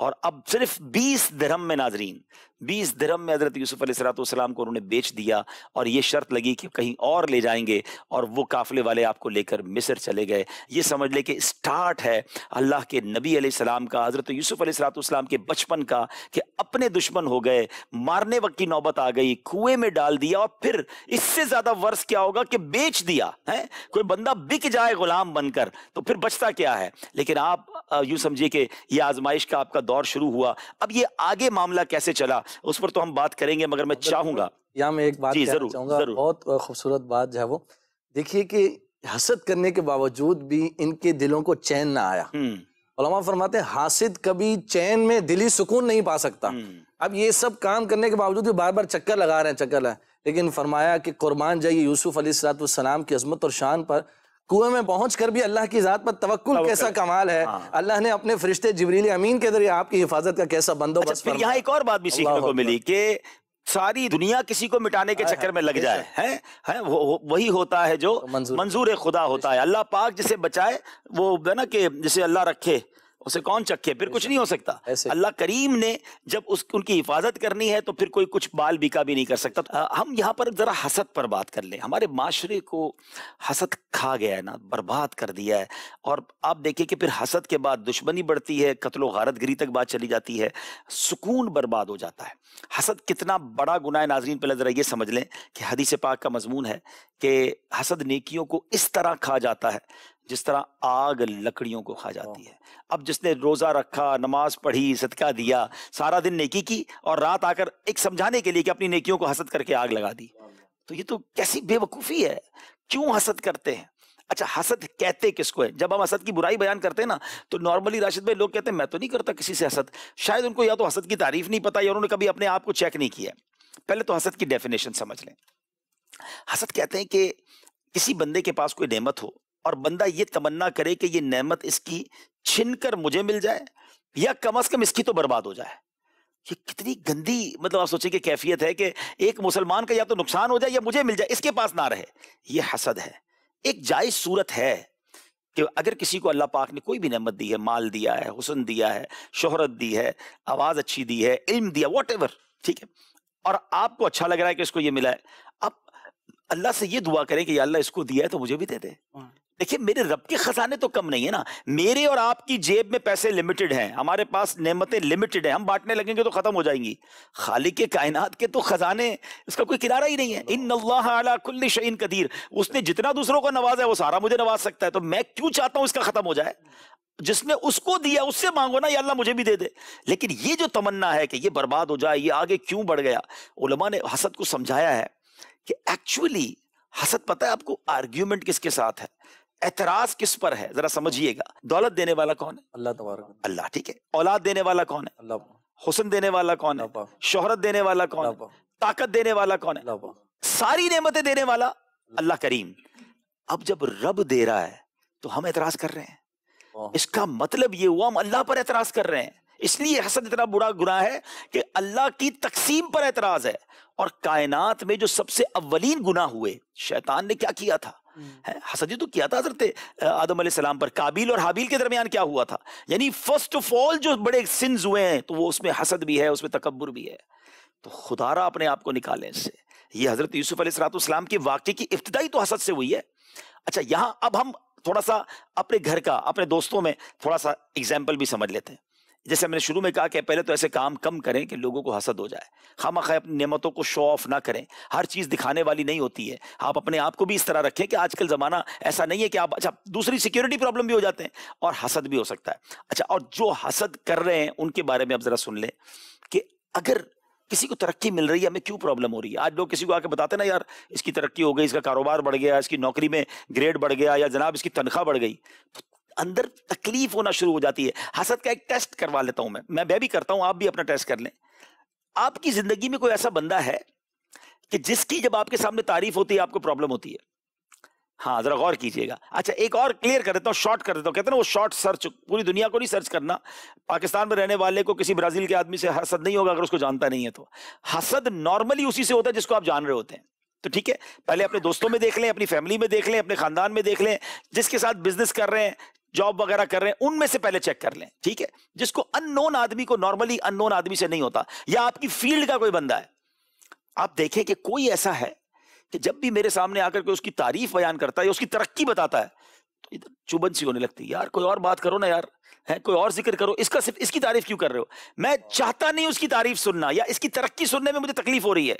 और अब सिर्फ 20 धर्म में नाजरीन 20 धर्म में हजरत यूसुफ सलाम को उन्होंने बेच दिया और ये शर्त लगी कि कहीं और ले जाएंगे और वो काफिले वाले आपको लेकर मिस्र चले गए ये समझ ले कि स्टार्ट है अल्लाह के नबी सलाम का हजरत यूसुफ सलाम के बचपन का कि अपने दुश्मन हो गए मारने वक्त की नौबत आ गई कुएं में डाल दिया और फिर इससे ज्यादा वर्ष क्या होगा कि बेच दिया है कोई बंदा बिक जाए गुलाम बनकर तो फिर बचता क्या है लेकिन आप यूँ समझिए कि यह आजमाइश का आपका दौर शुरू हुआ अब ये आगे मामला कैसे चला उस पर तो हम बात करेंगे मगर मैं चाहूंगा या मैं एक बात जरूर चाहूंगा बहुत खूबसूरत बात है वो देखिए कि हसद करने के बावजूद भी इनके दिलों को चैन ना आया हम्म। उलमा फरमाते हैं हासिद कभी चैन में दिली सुकून नहीं पा सकता हम्म। अब ये सब काम करने के बावजूद भी बार बार चक्कर लगा रहे हैं चक्कर लगा लेकिन फरमाया कि कुर्बान जाइए यूसुफ सलाम की अजमत और शान पर कुएं में पहुंच कर भी अल्लाह की ज़ात पर तवक्कुल कैसा कमाल है हाँ। अल्लाह ने अपने फरिश्ते जबरील अमीन के जरिए आपकी हिफाजत का कैसा बंदोबस्त अच्छा, यहाँ एक और बात भी सीखने को मिली कि सारी दुनिया किसी को मिटाने के चक्कर में लग जाए है, है वो, वो, वही होता है जो तो मंजूर खुदा होता है अल्लाह पाक जिसे बचाए वो है ना कि जिसे अल्लाह रखे उसे कौन चखे फिर कुछ नहीं हो सकता अल्लाह करीम ने जब उस उनकी हिफाजत करनी है तो फिर कोई कुछ बाल बिका भी नहीं कर सकता तो हम यहाँ पर ज़रा हसद पर बात कर लें हमारे माशरे को हसद खा गया है ना बर्बाद कर दिया है और आप देखिए कि फिर हसद के बाद दुश्मनी बढ़ती है कतलो गारत गिरी तक बात चली जाती है सुकून बर्बाद हो जाता है हसद कितना बड़ा गुनाह नाजरीन पहले ज़रा ये समझ लें कि हदीस पाक का मजमून है कि हसद नेकियों को इस तरह खा जाता है जिस तरह आग लकड़ियों को खा जाती है अब जिसने रोजा रखा नमाज पढ़ी सदका दिया सारा दिन नेकी की और रात आकर एक समझाने के लिए कि अपनी नेकियों को हसद करके आग लगा दी तो ये तो कैसी बेवकूफ़ी है क्यों हसद करते हैं अच्छा हसद कहते किसको है जब हम हसद की बुराई बयान करते हैं ना तो नॉर्मली राशिद भाई लोग कहते हैं मैं तो नहीं करता किसी से हसद शायद उनको या तो हसद की तारीफ नहीं पता या उन्होंने कभी अपने आप को चेक नहीं किया पहले तो हसद की डेफिनेशन समझ लें हसद कहते हैं कि किसी बंदे के पास कोई नेमत हो और बंदा ये तमन्ना करे कि ये नेमत इसकी छिन कर मुझे मिल जाए या कम अज कम इसकी तो बर्बाद हो जाए ये कितनी गंदी मतलब आप सोचें कि कैफियत है कि एक मुसलमान का या तो नुकसान हो जाए या मुझे मिल जाए इसके पास ना रहे ये हसद है एक जायज सूरत है कि अगर किसी को अल्लाह पाक ने कोई भी नमत दी है माल दिया है हुसन दिया है शोहरत दी है आवाज़ अच्छी दी है इल्म दिया वॉट ठीक है और आपको अच्छा लग रहा है कि इसको ये मिला है अब अल्लाह से ये दुआ करें कि अल्लाह इसको दिया है तो मुझे भी दे दे हाँ। देखिए मेरे रब के खजाने तो कम नहीं है ना मेरे और आपकी जेब में पैसे लिमिटेड हैं हमारे पास नेमतें लिमिटेड हैं हम बांटने लगेंगे तो खत्म हो जाएंगी खाली के कायनात के तो खजाने इसका कोई किनारा ही नहीं है इन अल्लाह कुल्ली शहीन कदीर उसने जितना दूसरों को नवाजा है वो सारा मुझे नवाज सकता है तो मैं क्यों चाहता हूं इसका खत्म हो जाए जिसने उसको दिया उससे मांगो ना ये अल्लाह मुझे भी दे दे लेकिन ये जो तमन्ना है कि ये बर्बाद हो जाए ये आगे क्यों बढ़ गया उलमा ने हसद को समझाया है कि एक्चुअली हसद पता है आपको आर्ग्यूमेंट किसके साथ है एतराज किस पर है जरा समझिएगा दौलत देने वाला कौन है अल्लाह तबारक अल्लाह ठीक है औलाद देने वाला कौन है अल्लाह हुसन देने वाला कौन है शोहरत देने वाला कौन है ताकत देने वाला कौन है सारी नेमतें देने वाला अल्लाह करीम अब जब रब दे रहा है तो हम एतराज कर रहे हैं इसका मतलब ये हुआ हम अल्लाह पर एतराज कर रहे हैं इसलिए हसद इतना बुरा गुना है कि अल्लाह की तकसीम पर एतराज है और कायनात में जो सबसे अव्वलीन गुना हुए शैतान ने क्या किया था हम्म। हसदी तो किया था हजरत आदम सलाम पर काबिल और हाबिल के दरमियान क्या हुआ था यानी फर्स्ट ऑफ ऑल जो बड़े सिंज हुए हैं तो वो उसमें हसद भी है उसमें तकबर भी है तो खुदारा अपने आप को निकालें इससे ये हजरत यूसुफ अलीसलाम के वाक्य की इब्तदाई तो हसद से हुई है अच्छा यहां अब हम थोड़ा सा अपने घर का अपने दोस्तों में थोड़ा सा एग्जाम्पल भी समझ लेते हैं जैसे मैंने शुरू में कहा कि पहले तो ऐसे काम कम करें कि लोगों को हसद हो जाए खाम खाए अपनी नेमतों को शो ऑफ ना करें हर चीज़ दिखाने वाली नहीं होती है आप अपने आप को भी इस तरह रखें कि आजकल ज़माना ऐसा नहीं है कि आप अच्छा दूसरी सिक्योरिटी प्रॉब्लम भी हो जाते हैं और हसद भी हो सकता है अच्छा और जो हसद कर रहे हैं उनके बारे में आप ज़रा सुन लें कि अगर किसी को तरक्की मिल रही है हमें क्यों प्रॉब्लम हो रही है आज लोग किसी को आके बताते ना यार इसकी तरक्की हो गई इसका कारोबार बढ़ गया इसकी नौकरी में ग्रेड बढ़ गया या जनाब इसकी तनख्वाह बढ़ गई तो अंदर तकलीफ होना शुरू हो जाती है हसद का एक टेस्ट करवा लेता हूं मैं मैं वह भी करता हूं आप भी अपना टेस्ट कर लें आपकी जिंदगी में कोई ऐसा बंदा है कि जिसकी जब आपके सामने तारीफ होती है आपको प्रॉब्लम होती है हाँ जरा गौर कीजिएगा अच्छा एक और क्लियर कर देता हूँ शॉर्ट कर देता हूँ कहते हैं ना वो शॉर्ट सर्च पूरी दुनिया को नहीं सर्च करना पाकिस्तान में रहने वाले को किसी ब्राजील के आदमी से हसद नहीं होगा अगर उसको जानता नहीं है तो हसद नॉर्मली उसी से होता है जिसको आप जान रहे होते हैं तो ठीक है पहले अपने दोस्तों में देख लें अपनी फैमिली में देख लें अपने खानदान में देख लें जिसके साथ बिजनेस कर रहे हैं जॉब वगैरह कर रहे हैं उनमें से पहले चेक कर लें ठीक है जिसको अननोन आदमी को नॉर्मली अननोन आदमी से नहीं होता या आपकी फील्ड का कोई बंदा है आप देखें कि कोई ऐसा है कि जब भी मेरे सामने आकर के उसकी तारीफ बयान करता है उसकी तरक्की बताता है तो इधर तो चुबन सी होने लगती है यार कोई और बात करो ना यार है कोई और जिक्र करो इसका सिर्फ इसकी तारीफ क्यों कर रहे हो मैं चाहता नहीं उसकी तारीफ सुनना या इसकी तरक्की सुनने में मुझे तकलीफ हो रही है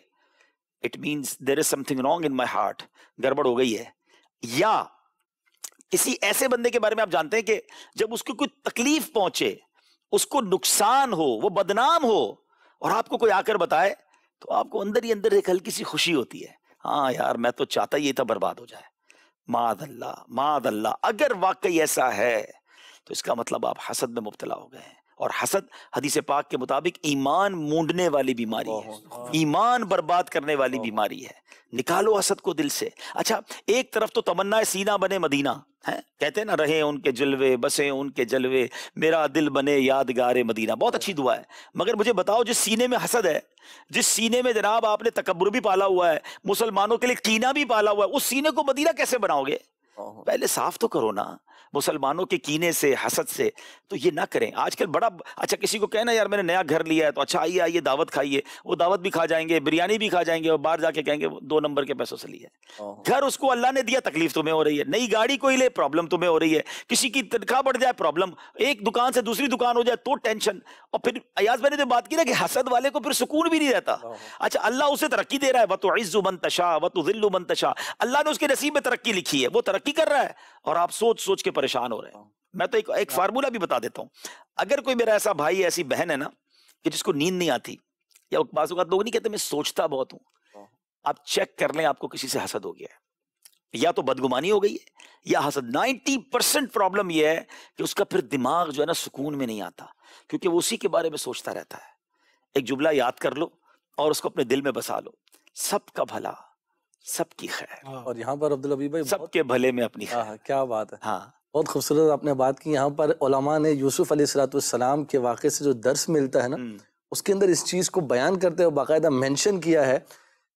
it means there is something wrong in my heart गड़बड़ हो गई है या किसी ऐसे बंदे के बारे में आप जानते हैं कि जब उसको कोई तकलीफ पहुंचे उसको नुकसान हो वो बदनाम हो और आपको कोई आकर बताए तो आपको अंदर ही अंदर एक हल्की सी खुशी होती है हाँ यार मैं तो चाहता ही था बर्बाद हो जाए माद अल्लाह माद अल्लाह अगर वाकई ऐसा है तो इसका मतलब आप हसद में मुबतला हो गए हैं और हसद हदीस पाक के मुताबिक ईमान मूंढने वाली बीमारी है हाँ। ईमान बर्बाद करने वाली बीमारी है निकालो हसद को दिल से अच्छा एक तरफ तो तमन्ना सीना बने मदीना है कहते ना रहे उनके जलवे बसे उनके जलवे मेरा दिल बने यादगार मदीना बहुत अच्छी दुआ है मगर मुझे बताओ जिस सीने में हसद है जिस सीने में जनाब आपने तकबर भी पाला हुआ है मुसलमानों के लिए कीना भी पाला हुआ है उस सीने को मदीना कैसे बनाओगे पहले साफ तो करो ना मुसलमानों के कीने से हसद से तो ये ना करें आजकल बड़ा अच्छा किसी को कहना यार मैंने नया घर लिया है तो अच्छा आइए आइए दावत खाइए वो दावत भी खा जाएंगे बिरयानी भी खा जाएंगे और बाहर जाके कहेंगे दो नंबर के पैसों से लिया है घर उसको अल्लाह ने दिया तकलीफ तुम्हें हो रही है नई गाड़ी कोई ले प्रॉब्लम तुम्हें हो रही है किसी की तनख्वाह बढ़ जाए प्रॉब्लम एक दुकान से दूसरी दुकान हो जाए तो टेंशन और फिर अयाज मैंने जो बात की ना कि हसद वाले को फिर सुकून भी नहीं रहता अच्छा अल्लाह उसे तरक्की दे रहा है वतो इज्जु मन तशा वह तो तशा अल्लाह ने उसके नसीब में तरक्की लिखी है वो तरक्की गलती कर रहा है और आप सोच सोच के परेशान हो रहे हैं मैं तो एक, एक हाँ। फार्मूला भी बता देता हूँ अगर कोई मेरा ऐसा भाई ऐसी बहन है ना कि जिसको नींद नहीं आती या बाजू का लोग नहीं कहते मैं सोचता बहुत हूँ हाँ। आप चेक कर लें आपको किसी से हसद हो गया है या तो बदगुमानी हो गई है या हसद 90 परसेंट प्रॉब्लम यह है कि उसका फिर दिमाग जो है ना सुकून में नहीं आता क्योंकि वो उसी के बारे में सोचता रहता है एक जुमला याद कर लो और उसको अपने दिल में बसा लो सबका भला सबकी खैर हाँ। और यहाँ पर अब्दुल अबी भाई सबके भले में अपनी हाँ, खैर क्या बात है हाँ बहुत खूबसूरत आपने बात की यहाँ पर ओलमा ने यूसुफ सलाम के वाक़े से जो दर्स मिलता है ना हम्म। उसके अंदर इस चीज़ को बयान करते हुए बाकायदा मेंशन किया है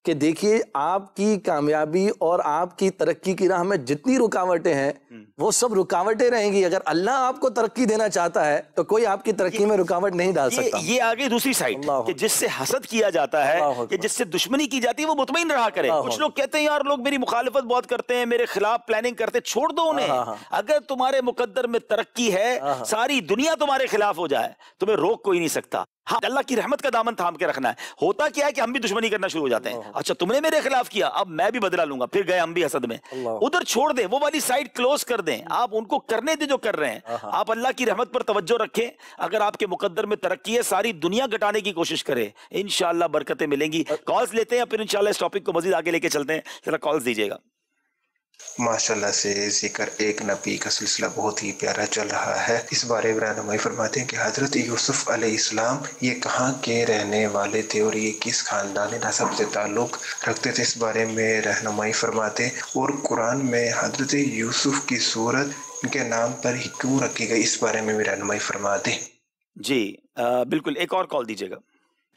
कि देखिए आपकी कामयाबी और आपकी तरक्की की राह में जितनी रुकावटें हैं हम्म। वो सब रुकावटें रहेंगी अगर अल्लाह आपको तरक्की देना चाहता है तो कोई आपकी तरक्की में रुकावट नहीं डाल सकता ये, आगे दूसरी साइड कि जिससे हसद किया जाता है कि जिससे दुश्मनी की जाती है वो मुतमिन रहा करे कुछ लोग कहते हैं यार लोग मेरी मुखालफत बहुत करते हैं मेरे खिलाफ प्लानिंग करते छोड़ दो उन्हें हाँ, हाँ, हाँ। अगर तुम्हारे मुकदर में तरक्की है सारी दुनिया तुम्हारे खिलाफ हो जाए तुम्हें रोक कोई नहीं सकता हाँ अल्लाह की रहमत का दामन थाम के रखना है होता क्या है कि हम भी दुश्मनी करना शुरू हो जाते हैं अच्छा तुमने मेरे खिलाफ किया अब मैं भी बदला लूंगा फिर गए हम भी हसद में उधर छोड़ दें वो वाली साइड क्लोज कर दें आप उनको करने दें जो कर रहे हैं आप अल्लाह की रहमत पर तवज्जो रखें अगर आपके मुकद्दर में तरक्की है सारी दुनिया घटाने की कोशिश करें इनशाला बरकतें मिलेंगी कॉल्स लेते हैं फिर इनशाला इस टॉपिक को मजीद आगे लेके चलते हैं जरा कॉल्स दीजिएगा माशाल्लाह से जिक्र एक नबी का सिलसिला बहुत ही प्यारा चल रहा है इस बारे में रहनुमाई फरमाते हैं कि हज़रत यूसुफ अलैहिस्सलाम ये कहाँ के रहने वाले थे और ये किस ख़ानदान नसब से ताल्लुक़ रखते थे इस बारे में रहनुमाई फरमाते और कुरान में हज़रत यूसुफ की सूरत इनके नाम पर ही क्यों रखी गई इस बारे में भी रहनुमाई फरमाते जी आ, बिल्कुल एक और कॉल दीजिएगा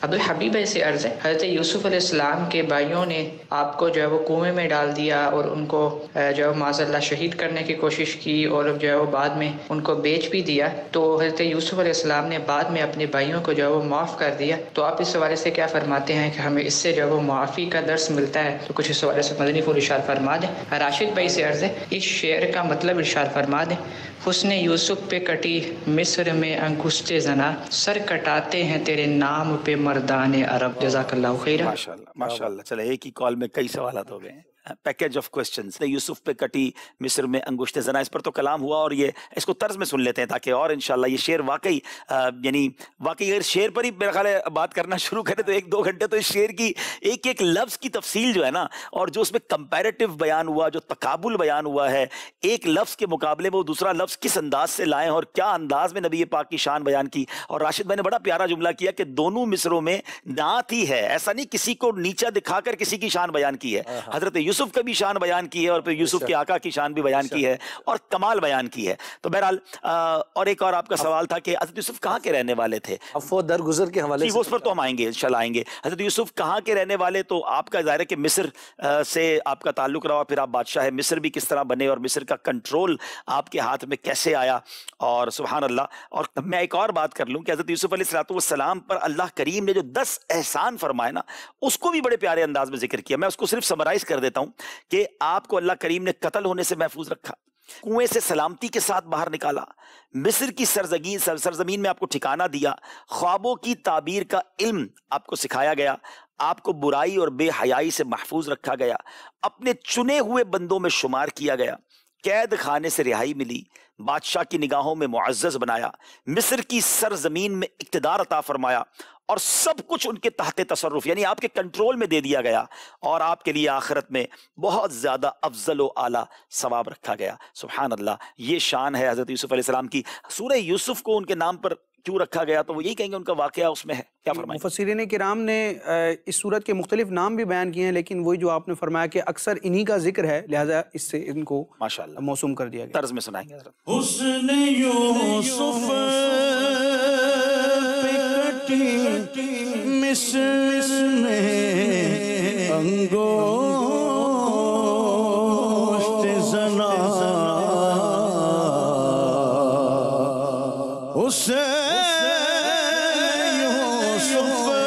अब्दुल हबीब से अर्ज़ है हज़रत यूसुफ़ अलैहिस्सलाम के भाइयों ने आपको जो है वो कुएं में डाल दिया और उनको जो है माजल्ला शहीद करने की कोशिश की और जो है वो बाद में उनको बेच भी दिया तो हज़रत यूसुफ़ अलैहिस्सलाम ने बाद में अपने भाइयों को जो है वो माफ़ कर दिया तो आप इस हवाले से क्या फरमाते हैं कि हमें इससे जो है वो माफ़ी का दर्स मिलता है तो कुछ इस हवाले से मदनी फूल इशार फरमा दें राशिद भाई से अर्ज़ है इस शेर का मतलब इशार फरमा दें हुसन यूसुफ़ पे कटी मिस्र में अंकुश्ते जना सर कटाते हैं तेरे नाम पे मर्दान अरब जजाक खैरा माशा माशाल्लाह चले एक ही कॉल में कई सवाल हो गए हैं पैकेज ऑफ क्वेश्चंस यूसुफ पे कटी मिस्र में अंगुश्त जना इस पर तो कलाम हुआ और ये इसको तर्ज में सुन लेते हैं ताकि और इनशाला ये शेर वाकई यानी वाकई अगर शेर पर ही मेरा ख्याल बात करना शुरू करें तो एक दो घंटे तो इस शेर की एक एक लफ्ज़ की तफसील जो है ना और जो उसमें कंपेरेटिव बयान हुआ जो तकबुल बयान हुआ है एक लफ्ज़ के मुकाबले में वो दूसरा लफ्ज़ किस अंदाज से लाए और क्या अंदाज में नबी पाक की शान बयान की और राशिद भाई ने बड़ा प्यारा जुमला किया कि दोनों मिसरों में नात ही है ऐसा नहीं किसी को नीचा दिखाकर किसी की शान बयान की है हाँ, हाँ। हजरत यूसुफ यूसुफ का भी शान बयान की है और फिर यूसुफ के अच्छा। आका की शान भी बयान की अच्छा। है और कमाल बयान की है तो बहरहाल और एक और आपका सवाल था कि हजरत यूसुफ कहाँ के रहने वाले थे दरगुजर के हवाले उस पर तो हम आएंगे इन आएंगे हजरत यूसुफ कहाँ के रहने वाले तो आपका जाहिर है कि मिस्र से आपका ताल्लुक रहा फिर आप बादशाह मिस्र भी किस तरह बने और मिस्र का कंट्रोल आपके हाथ में कैसे आया और सुबहान अल्लाह और मैं एक और बात कर लूँ कि हज़रत यूसुफ सलाम पर अल्लाह करीम ने जो दस एहसान फरमाए ना उसको भी बड़े प्यारे अंदाज में जिक्र किया मैं उसको सिर्फ समराइज कर देता हूँ हूं कि आपको अल्लाह करीम ने कत्ल होने से महफूज रखा कुएं से सलामती के साथ बाहर निकाला मिस्र की सरजगी सर, सरजमीन में आपको ठिकाना दिया ख्वाबों की ताबीर का इल्म आपको सिखाया गया आपको बुराई और बेहयाई से महफूज रखा गया अपने चुने हुए बंदों में शुमार किया गया कैद खाने से रिहाई मिली बादशाह की निगाहों में मुआज़ बनाया मिस्र की सरजमीन में इकतदार अता फरमाया और सब कुछ उनके तहत तसरफ यानी आपके कंट्रोल में दे दिया गया और आपके लिए आखिरत में बहुत ज़्यादा अफजल आला सवाब रखा गया सुबहान अल्लाह ये शान है हज़रत यूसुफ़ सलाम की सूर्य यूसुफ़ को उनके नाम पर क्यों रखा गया तो वो यही कहेंगे उनका वाक़ उसमें है क्या फरमाए मुफसरीन कराम ने इस सूरत के मुख्तलिफ नाम भी बयान किए हैं लेकिन वही जो आपने फरमाया कि अक्सर इन्हीं का जिक्र है लिहाजा इससे इनको माशा मौसम कर दिया गया तर्ज में सुनाएंगे मिस्र में अंगोष्ट जना उसे यूसुफ पे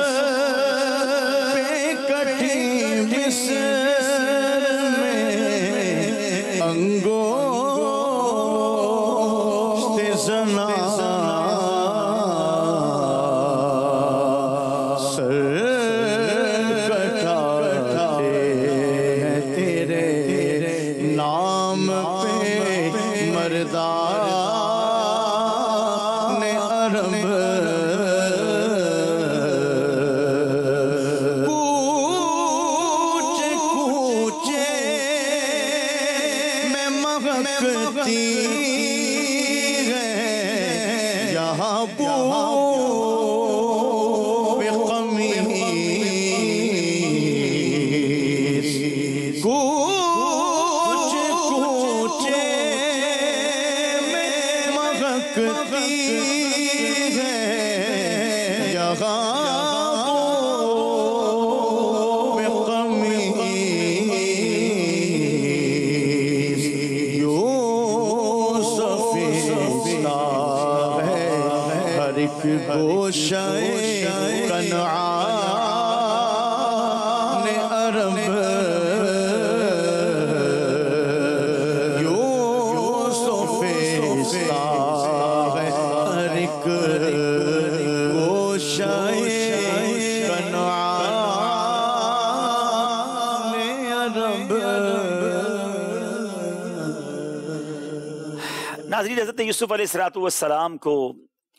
यूसुफ सलाम को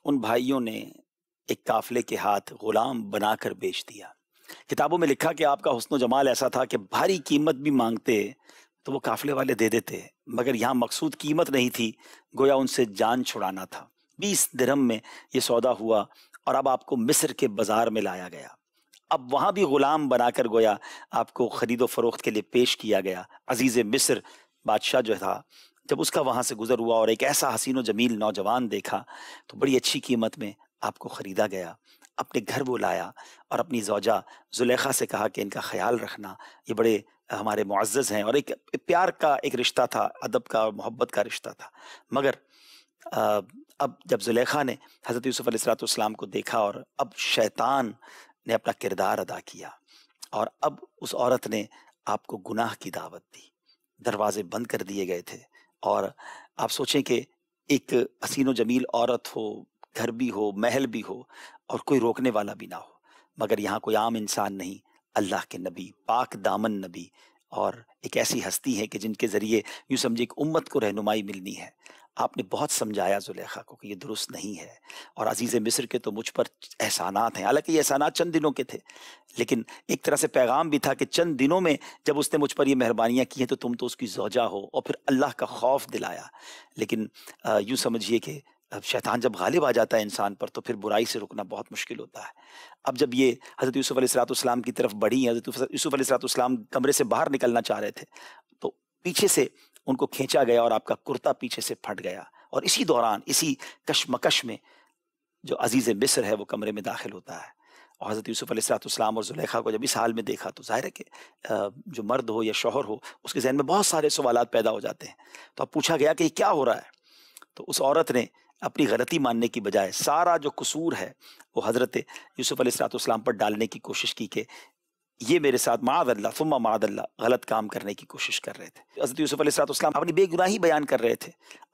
उन भाइयों ने एक काफले के हाथ गुलाम बनाकर बेच दिया किताबों में लिखा कि आपका हुसन जमाल ऐसा था कि भारी कीमत भी मांगते तो वो काफले वाले दे देते मगर यहाँ मकसूद कीमत नहीं थी गोया उनसे जान छुड़ाना था बीस धर्म में ये सौदा हुआ और अब आपको मिस्र के बाजार में लाया गया अब वहां भी गुलाम बनाकर गोया आपको खरीदो फरोख्त के लिए पेश किया गया अजीज़ मिस्र बादशाह जो था जब उसका वहां से गुजर हुआ और एक ऐसा हसीन जमील नौजवान देखा तो बड़ी अच्छी कीमत में आपको खरीदा गया अपने घर वो लाया और अपनी जौजा जुलेखा से कहा कि इनका ख्याल रखना ये बड़े हमारे मुआज़ हैं और एक प्यार का एक रिश्ता था अदब का और मोहब्बत का रिश्ता था मगर आ, अब जब जुलेखा ने हज़रत यूसुफ़ अलैहिस्सलाम को देखा और अब शैतान ने अपना किरदार अदा किया और अब उस औरत ने आपको गुनाह की दावत दी दरवाजे बंद कर दिए गए थे और आप सोचें कि एक हसीन जमील औरत हो घर भी हो महल भी हो और कोई रोकने वाला भी ना हो मगर यहाँ कोई आम इंसान नहीं अल्लाह के नबी पाक दामन नबी और एक ऐसी हस्ती है कि जिनके ज़रिए यूँ समझिए एक उम्मत को रहनुमाई मिलनी है आपने बहुत समझाया जुलेखा को कि ये दुरुस्त नहीं है और अजीज़ मिस्र के तो मुझ पर एहसानात हैं हालांकि ये एहसानात चंद दिनों के थे लेकिन एक तरह से पैगाम भी था कि चंद दिनों में जब उसने मुझ पर ये मेहरबानियाँ की हैं तो तुम तो उसकी जोजा हो और फिर अल्लाह का खौफ दिलाया लेकिन यूँ समझिए कि शैतान जब गालिब आ जाता है इंसान पर तो फिर बुराई से रुकना बहुत मुश्किल होता है अब जब ये हज़रत यूसुफ़ सलाम की तरफ बढ़ी हज़रत यूसुफ़ सलाम कमरे से बाहर निकलना चाह रहे थे तो पीछे से उनको खींचा गया और आपका कुर्ता पीछे से फट गया और इसी दौरान इसी कशमकश में जो अजीज मिस्र है वो कमरे में दाखिल होता है और हज़रत यूसुफ़ अलैहिस्सलाम और जुलेखा को जब इस हाल में देखा तो ज़ाहिर है कि जो मर्द हो या शोहर हो उसके जहन में बहुत सारे सवाल पैदा हो जाते हैं तो अब पूछा गया कि क्या हो रहा है तो उस औरत ने अपनी गलती मानने की बजाय सारा जो कसूर है वो हज़रत यूसुफ़ अलैहिस्सलाम पर डालने की कोशिश की कि ये मेरे साथ मादल्ला फुम्मा मादल्ला गलत काम करने की कोशिश कर रहे थे हजरत यूसुफ अलैहिस्सलाम अपनी बेगुनाही बयान कर रहे थे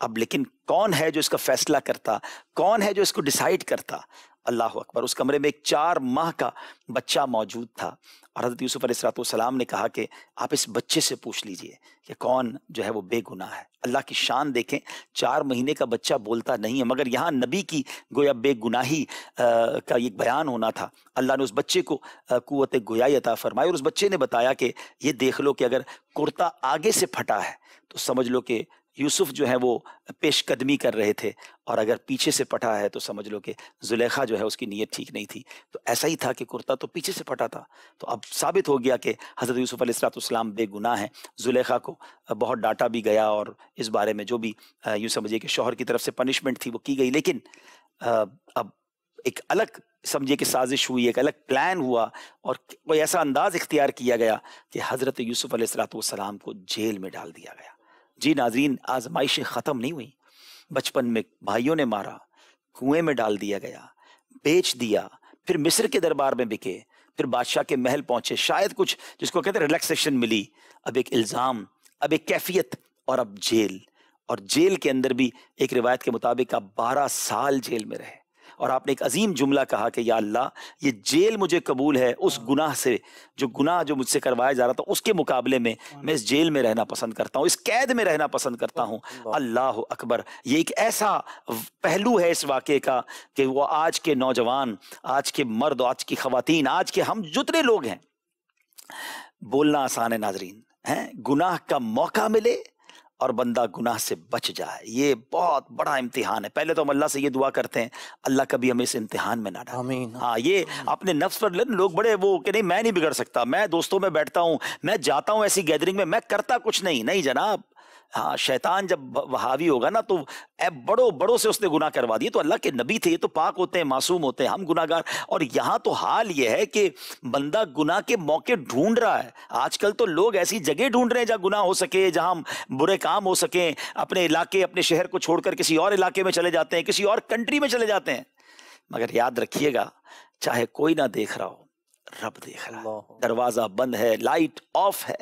अब लेकिन कौन है जो इसका फैसला करता कौन है जो इसको डिसाइड करता अल्लाह अकबर उस कमरे में एक चार माह का बच्चा मौजूद था और हज़रत यूसुफ अलैहिस्सलाम ने कहा कि आप इस बच्चे से पूछ लीजिए कि कौन जो है वो बेगुनाह है अल्लाह की शान देखें चार महीने का बच्चा बोलता नहीं है मगर यहाँ नबी की गोया बेगुनाही का एक बयान होना था अल्लाह ने उस बच्चे को कुत गोया अता फरमाई और उस बच्चे ने बताया कि ये देख लो कि अगर कुर्ता आगे से फटा है तो समझ लो कि यूसुफ जो है वो पेशकदमी कर रहे थे और अगर पीछे से पटा है तो समझ लो कि जुलेखा जो है उसकी नीयत ठीक नहीं थी तो ऐसा ही था कि कुर्ता तो पीछे से पटा था तो अब साबित हो गया कि हज़रत यूसुफ अलैहिस्सलाम बेगुनाह हैं जुलेखा को बहुत डाटा भी गया और इस बारे में जो भी यूँ समझिए कि शोहर की तरफ से पनिशमेंट थी वो की गई लेकिन अब एक अलग समझिए कि साजिश हुई एक अलग प्लान हुआ और कोई ऐसा अंदाज इख्तियार किया गया कि हज़रत यूसुफ़ सलाम को जेल में डाल दिया गया जी नाजरीन आजमाइशें ख़त्म नहीं हुई बचपन में भाइयों ने मारा कुएं में डाल दिया गया बेच दिया फिर मिस्र के दरबार में बिके फिर बादशाह के महल पहुंचे शायद कुछ जिसको कहते हैं रिलैक्सेशन मिली अब एक इल्ज़ाम अब एक कैफियत और अब जेल और जेल के अंदर भी एक रिवायत के मुताबिक आप बारह साल जेल में रहे और आपने एक अजीम जुमला कहा कि या अल्लाह ये जेल मुझे कबूल है उस हाँ। गुनाह से जो गुनाह जो मुझसे करवाया जा रहा था उसके मुकाबले में हाँ। मैं इस जेल में रहना पसंद करता हूँ इस कैद में रहना पसंद करता हूँ अल्लाह अकबर ये एक ऐसा पहलू है इस वाक़े का कि वो आज के नौजवान आज के मर्द आज की खातन आज के हम जितने लोग हैं बोलना आसान है नाजरीन हैं गुनाह का मौका मिले और बंदा गुनाह से बच जाए ये बहुत बड़ा इम्तिहान है पहले तो हम अल्लाह से ये दुआ करते हैं अल्लाह कभी हमें इस इम्तिहान में ना डाले हाँ ये अपने नफ्स पर लोग बड़े वो कि नहीं मैं नहीं बिगड़ सकता मैं दोस्तों में बैठता हूँ मैं जाता हूँ ऐसी गैदरिंग में मैं करता कुछ नहीं नहीं जनाब हाँ शैतान जब वहावी होगा ना तो बड़ों बड़ों से उसने गुनाह करवा दिए तो अल्लाह के नबी थे ये तो पाक होते हैं मासूम होते हैं हम गुनागार और यहाँ तो हाल ये है कि बंदा गुनाह के मौके ढूंढ रहा है आजकल तो लोग ऐसी जगह ढूंढ रहे हैं जहाँ गुनाह हो सके जहाँ बुरे काम हो सकें अपने इलाके अपने शहर को छोड़कर किसी और इलाके में चले जाते हैं किसी और कंट्री में चले जाते हैं मगर याद रखिएगा चाहे कोई ना देख रहा हो रब देख रहा है दरवाजा बंद है लाइट ऑफ है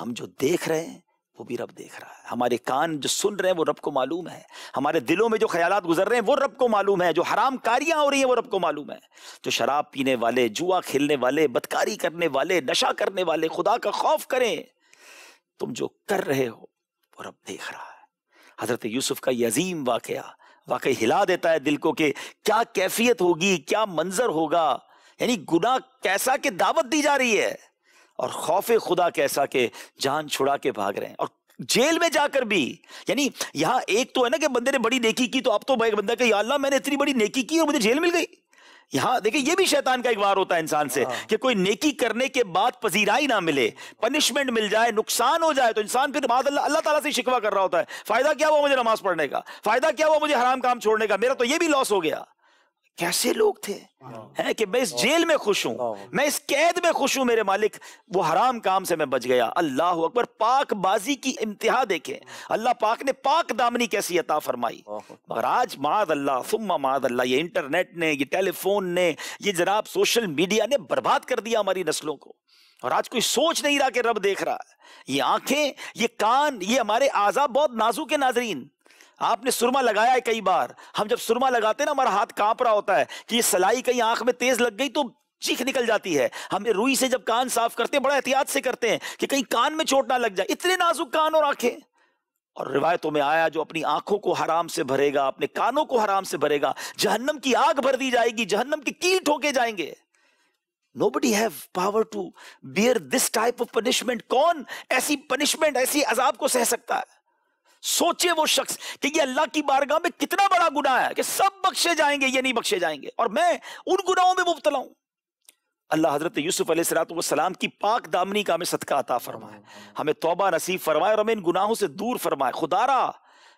हम जो देख रहे हैं वो भी रब देख रहा है हमारे कान जो सुन रहे हैं वो रब को मालूम है हमारे दिलों में जो ख्याल गुजर रहे हैं वो रब को मालूम है जो हराम कारियां हो रही हैं वो रब को मालूम है जो शराब पीने वाले जुआ खेलने वाले बदकारी करने वाले नशा करने वाले खुदा का खौफ करें तुम जो कर रहे हो वो रब देख रहा है हजरत यूसुफ का ये अजीम वाकया वाकई हिला देता है दिल को कि क्या कैफियत होगी क्या मंजर होगा यानी गुना कैसा कि दावत दी जा रही है और खौफ खुदा कैसा के जान छुड़ा के भाग रहे हैं और जेल में जाकर भी यानी यहां एक तो है ना कि बंदे ने बड़ी नेकी की तो अब तो भाई बंदा कहे अल्लाह मैंने इतनी बड़ी नेकी की और मुझे जेल मिल गई यहां देखिए ये भी शैतान का एक वार होता है इंसान से हाँ। कि कोई नेकी करने के बाद पजीराई ना मिले पनिशमेंट मिल जाए नुकसान हो जाए तो इंसान फिर बाद अल्लाह अल्लाह ताला से शिकवा कर रहा होता है फायदा क्या हुआ मुझे नमाज पढ़ने का फायदा क्या हुआ मुझे हराम काम छोड़ने का मेरा तो ये भी लॉस हो गया कैसे लोग थे है कि मैं इस जेल में खुश हूं मैं इस कैद में खुश हूं मेरे मालिक वो हराम काम से मैं बच गया अल्लाह अकबर पाकबाजी की इम्तिहा देखे अल्लाह पाक ने पाक दामनी कैसी अता फरमाई महाराज आज माद अल्लाह सुम्मा माद अल्लाह ये इंटरनेट ने ये टेलीफोन ने ये जनाब सोशल मीडिया ने बर्बाद कर दिया हमारी नस्लों को और आज कोई सोच नहीं रहा कि रब देख रहा है ये आंखें ये कान ये हमारे आजा बहुत नाजुक नाजरीन आपने सुरमा लगाया है कई बार हम जब सुरमा लगाते हैं ना हमारा हाथ कांप रहा होता है कि ये सलाई कहीं आंख में तेज लग गई तो चीख निकल जाती है हम रुई से जब कान साफ करते हैं बड़ा एहतियात से करते हैं कि कहीं कान में चोट ना लग जाए इतने नाजुक कान और आंखें और रिवायतों में आया जो अपनी आंखों को हराम से भरेगा अपने कानों को हराम से भरेगा जहन्नम की आग भर दी जाएगी जहन्नम की कील ठोके जाएंगे nobody have power to bear this type of punishment कौन ऐसी पनिशमेंट ऐसी अजाब को सह सकता है सोचे वो शख्स कि ये अल्लाह की बारगाह में कितना बड़ा गुनाह है कि सब बख्शे जाएंगे ये नहीं बख्शे जाएंगे और मैं उन गुनाहों में मुबतला हूं अल्लाह हजरत यूसुफ सलाम की पाक दामनी का हमें सदका अता फरमाए हमें तोबा नसीब फरमाए और हमें इन गुनाहों से दूर फरमाए खुदारा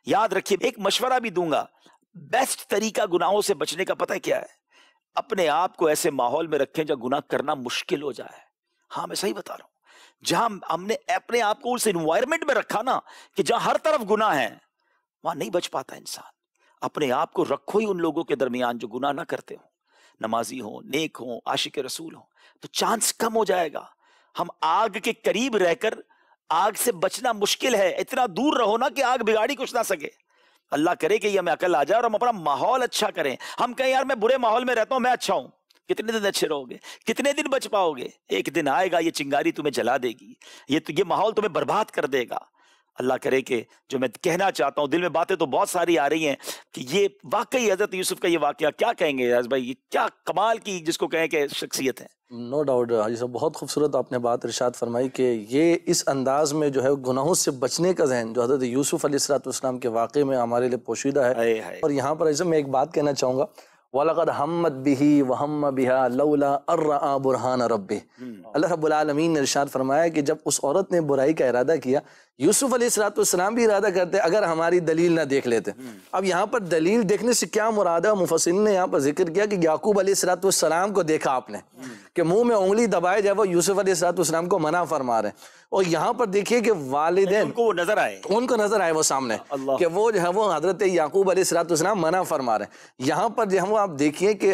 याद रखिए एक मशवरा भी दूंगा बेस्ट तरीका गुनाहों से बचने का पता क्या है अपने आप को ऐसे माहौल में रखें जब गुनाह करना मुश्किल हो जाए हाँ मैं सही बता रहा हूं जहां हमने अपने आप को उस इन्वायरमेंट में रखा ना कि जहां हर तरफ गुना है वहां नहीं बच पाता इंसान अपने आप को रखो ही उन लोगों के दरमियान जो गुना ना करते हो नमाजी हो नेक हो आशिक रसूल हो तो चांस कम हो जाएगा हम आग के करीब रहकर आग से बचना मुश्किल है इतना दूर रहो ना कि आग बिगाड़ी कुछ ना सके अल्लाह करे कि हमें अकल आ जाए और हम अपना माहौल अच्छा करें हम कहें यार मैं बुरे माहौल में रहता हूं मैं अच्छा हूं कितने दिन अच्छे रहोगे कितने दिन बच पाओगे एक दिन आएगा ये चिंगारी तुम्हें जला देगी ये तो, ये माहौल तुम्हें बर्बाद कर देगा अल्लाह करे कि जो मैं कहना चाहता हूँ दिल में बातें तो बहुत सारी आ रही हैं कि ये वाकई हजरत यूसुफ का ये वाक्य क्या कहेंगे यार भाई ये क्या कमाल की जिसको कहें कि शख्सियत है नो डाउट हाजी साहब बहुत खूबसूरत आपने बात इर्शाद फरमाई कि ये इस अंदाज में जो है गुनाहों से बचने का जहन जो हजरत यूसुफ अलैहिस्सलाम के वाक़े में हमारे लिए पोशीदा है, है, है। और यहाँ पर ऐसे मैं एक बात कहना चाहूँगा वलकद हमद बिही हम बिहा लौला अर्र बुरहान रब हम्म। अल्लाह रब्बुल ने इरशाद फरमाया कि जब उस औरत ने बुराई का इरादा किया यूसुफ अलैहिस्सलाम भी इरादा करते अगर हमारी दलील ना देख लेते हम्म। अब यहाँ पर दलील देखने से क्या मुरादा मुफसिन ने यहाँ पर जिक्र किया कि याकूब अलैहिस्सलाम को देखा आपने हम्म। कि मुंह में उंगली दबाए जाए वो यूसुफ अलैहिस्सलाम को मना फरमा रहे और यहाँ पर देखिए कि वालदे उनको वो नजर आए उनको नजर आए वो सामने कि वो जो है वो हजरत याकूब अलैहिस्सलाम मना फरमा रहे यहाँ पर जो है वो आप देखिए कि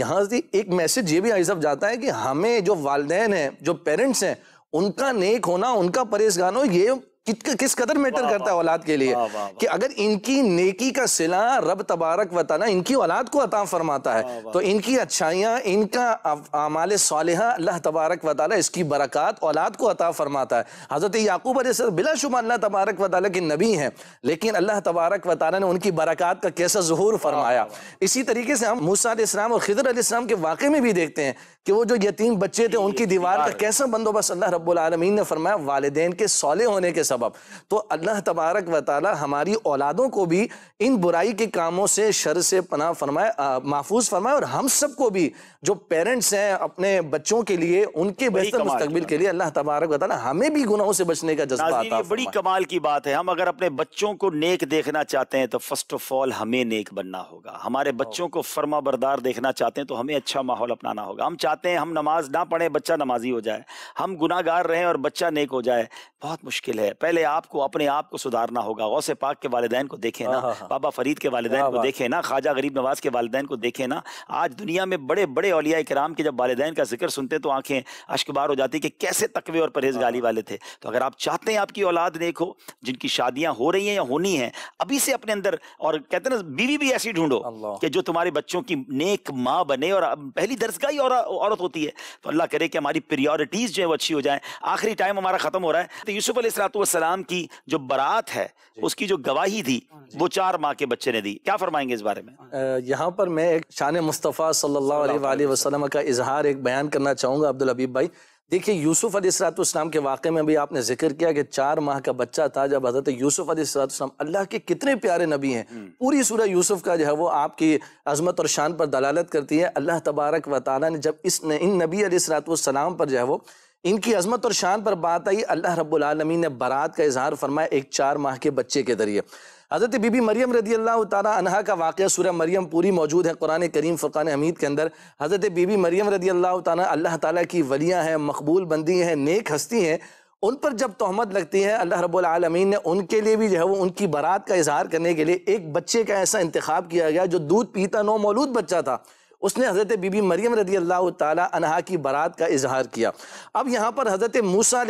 यहाँ से एक मैसेज ये भी आई सब जाता है कि हमें जो वालदेन है जो पेरेंट्स हैं उनका नेक होना उनका परहेजगान हो ये कि, किस कदर मैटर करता है औलाद के लिए कि अगर इनकी नेकी का सिला रब तबारक वताना इनकी औलाद को अता फरमाता है तो इनकी अच्छाइयाँ इनका आमाल सालहा अल्लाह तबारक वाली इसकी बरक़ात औलाद को अता फरमाता है हज़रत याकूब सर बिलाशुबा अल्लाह तबारक वाल के नबी हैं लेकिन अल्लाह तबारक वाली ने उनकी बरक़ात का कैसा जहूर फरमाया इसी तरीके से हम मूसा इस्लाम और ख़िदर के वाक़े में भी देखते हैं कि वो जो यतीम बच्चे थे उनकी दीवार का कैसा बंदोबस्त अल्लाह रब्लमीन ने फरमाया वालदेन के सौले होने के सबब तो अल्लाह तबारक व हमारी औलादों को भी इन बुराई के कामों से शर से पनाह फरमाए महफूज फरमाए और हम सबको भी जो पेरेंट्स हैं अपने बच्चों के लिए उनके बेहतर मुस्तबिल के लिए अल्लाह तबारक व हमें भी गुनाहों से बचने का जज्बा बड़ी कमाल की बात है हम अगर अपने बच्चों को नेक देखना चाहते हैं तो फर्स्ट ऑफ ऑल हमें नेक बनना होगा हमारे बच्चों को फर्मा बरदार देखना चाहते हैं तो हमें अच्छा माहौल अपनाना होगा हम चाहते चाहते हैं हम नमाज ना पढ़ें बच्चा नमाजी हो जाए हम गुनागार रहें और बच्चा नेक हो जाए बहुत मुश्किल है पहले आपको अपने आप को सुधारना होगा गौस पाक के वालदेन को देखें ना बाबा फरीद के वालदेन को देखें ना ख्वाजा गरीब नवाज के वालदेन को देखें ना आज दुनिया में बड़े बड़े अलिया कराम के जब वालदेन का जिक्र सुनते तो आंखें अश्कबार हो जाती कि कैसे तकवे और परहेज गाली वाले थे तो अगर आप चाहते हैं आपकी औलाद नेक हो जिनकी शादियाँ हो रही हैं या होनी हैं अभी से अपने अंदर और कहते हैं ना बीवी भी ऐसी ढूंढो कि जो तुम्हारे बच्चों की नेक माँ बने और पहली दरसगाही और औरत होती है तो अल्लाह करे कि हमारी प्रियोरिटीज़ जो है वो अच्छी हो जाए आखिरी टाइम हमारा ख़त्म हो रहा है तो यूसुफ अलीसलातम की जो बारात है उसकी जो गवाही थी हाँ वो चार माँ के बच्चे ने दी क्या फरमाएंगे इस बारे में यहाँ पर मैं एक शान मुस्तफ़ा सल्ला वसलम का इजहार एक बयान करना चाहूँगा अब्दुल हबीब भाई देखिए यूसुफ अलीसरातम के वाक़े में भी आपने जिक्र किया कि चार माह का बच्चा था जब हज़रत यूसुफ अलीसरातम अल्लाह के कितने प्यारे नबी हैं हम्म। पूरी सूरह यूसुफ का जो है वो आपकी अजमत और शान पर दलालत करती है अल्लाह तबारक व ताली ने जब इस इन नबी अलीसरातम पर जो है वो इनकी अजमत और शान पर बात आई अल्लाह रबालमी ने बारात का इजहार फरमाया एक चार माह के बच्चे के ज़रिए हज़रत बीबी मरियम रदी अल्लाह तहा का वाक़ सुर मरियम पूरी मौजूद है कुरान करीम फ़ुरान हमीद के अंदर हज़रत बीबी मरियम रदी अल्लाह तह अल्लाह ताली की वलियाँ हैं मकबूल बंदी हैं नेक हस्ती हैं उन पर जब तहमत लगती है अल्लाह रबालमीन ने उनके लिए भी जो है वो उनकी बारात का इजहार करने के लिए एक बच्चे का ऐसा इंतखा किया गया जो दूध पीता नौ मौलूद बच्चा था उसने हज़रत बीबी मरियम रदी अल्लाह तहा की बारात का इजहार किया अब यहाँ पर हज़रत मूसा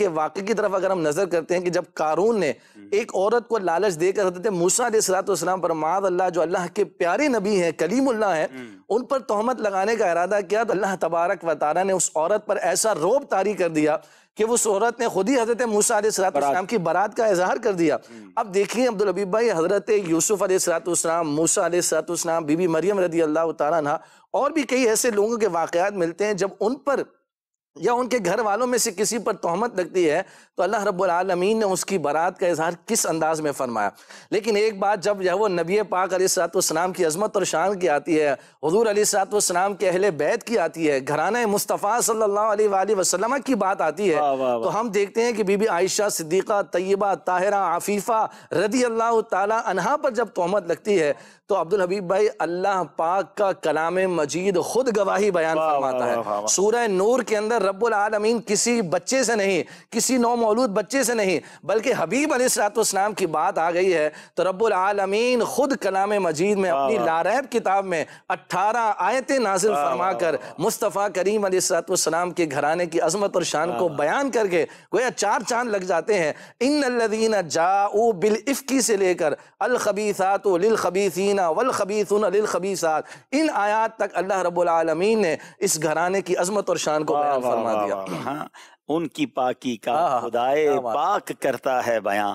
के वाक़े की तरफ अगर हम नज़र करते हैं कि जब कारून ने हम्म। एक औरत को लालच देकर हज़रत मूसा पर माद अल्लाह जो अल्लाह के प्यारे नबी हैं कलीमुल्ला हैं हम्म। उन पर तहमत लगाने का इरादा किया तो अल्लाह तबारक वाली ने उस औरत पर ऐसा रोब तारी कर दिया कि उस औरत ने खुद ही हजरत मूसा की बारात का इजहार कर दिया हम्म। अब देखिए अब्दुल अबीब भाई हजरत यूसुफ अलतम मूसा बीबी मरियम रदी अल्लाह ना और भी कई ऐसे लोगों के वाकयात मिलते हैं जब उन पर या उनके घर वालों में से किसी पर तोहमत लगती है तो अल्लाह रब्बुल आलमीन ने उसकी बारात का इजहार किस अंदाज में फरमाया लेकिन एक बात जब यह वो नबी पाक अलीसलाम की अजमत और शान की आती है हजूर अलीसलाम के अहल बैत की आती है घराना मुस्तफ़ा सल्ला वसलम की बात आती है वा, वा। तो हम देखते हैं कि बीबी आयशा सिद्दीक़ा तय्यबा ताहरा आफीफ़ा रदी अल्लाह तला पर जब तोहमत लगती है तो अब्दुल हबीब भाई अल्लाह पाक का कलाम मजीद खुद गवाही बयान फरमाता है सूरह नूर के अंदर रब्बुल आलमीन किसी बच्चे से नहीं किसी मौलूद बच्चे से नहीं बल्कि हबीब अलैहिस्सलाम की बात आ गई है तो रब्बुल आलमीन खुद कलाम मजीद में अपनी लारैब किताब में 18 आयतें नाजिल फरमा कर मुस्तफ़ा करीम अलैहिस्सलाम के घराने की अजमत और शान को बयान करके गोया चार चांद लग जाते हैं इन जाऊ बिल इफ़की से लेकर अलखबीसात लिलखबीसिन ख़बीसिना वल ख़बीसन अलखबीसात इन आयात तक अल्लाह रब्बुल आलमीन ने इस घराने की अज़मत और शान को बयान फरमा दिया हाँ उनकी पाकी का हाँ, हाँ, हाँ। खुदाए पाक करता है बयां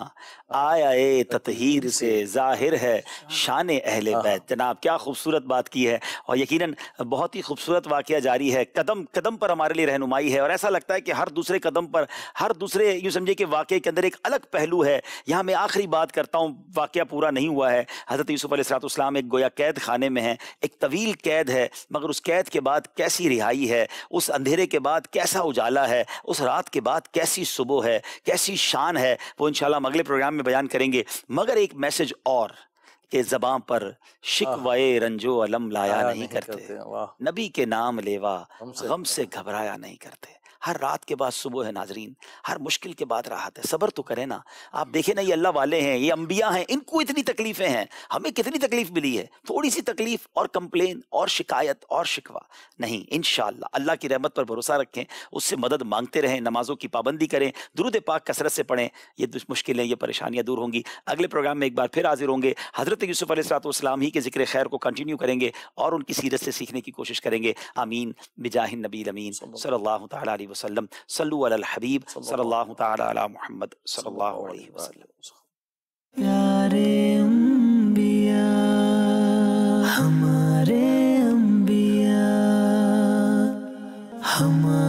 आया ए ततहीर से जाहिर है शान अहले बैत जनाब क्या खूबसूरत बात की है और यकीनन बहुत ही खूबसूरत वाक़ जारी है कदम कदम पर हमारे लिए रहनुमाई है और ऐसा लगता है कि हर दूसरे कदम पर हर दूसरे यूँ समझे कि वाक़े के अंदर एक अलग पहलू है यहाँ मैं आखिरी बात करता हूँ वाक़ पूरा नहीं हुआ है हज़रत यूसुफ़ सलाम एक गोया कैद खाने में है एक तवील कैद है मगर उस कैद के बाद कैसी रिहाई है उस अंधेरे के बाद कैसा उजाला है उस रात के बाद कैसी सुबह है कैसी शान है वो इनशाला हम अगले प्रोग्राम में बयान करेंगे मगर एक मैसेज और के जबां पर शिकवाए रंजो अलम लाया नहीं, नहीं करते, करते नबी के नाम लेवा गम से अच्छा। घबराया नहीं करते हर रात के बाद सुबह है नाजरीन हर मुश्किल के बाद राहत है सब्र तो करें ना आप देखें ना ये अल्लाह वाले हैं ये अम्बिया हैं इनको इतनी तकलीफ़ें हैं हमें कितनी तकलीफ मिली है थोड़ी सी तकलीफ और कंप्लेन और शिकायत और शिकवा नहीं इन अल्लाह की रहमत पर भरोसा रखें उससे मदद मांगते रहें नमाजों की पाबंदी करें दुरुद पाक कसरत से पढ़ें ये मुश्किलें ये परेशानियाँ दूर होंगी अगले प्रोग्राम में एक बार फिर हाजिर होंगे हज़रत यूसुफ़ अलैहिस्सलाम ही के जिक्र खैर को कंटिन्यू करेंगे और उनकी सीरत से सीखने की कोशिश करेंगे आमीन बिजाहिन नबी अमीन सल्ला तब وسلم صلوا على الحبيب صلى الله تعالى على محمد صلى الله عليه وسلم प्यारे अम्बिया हमारे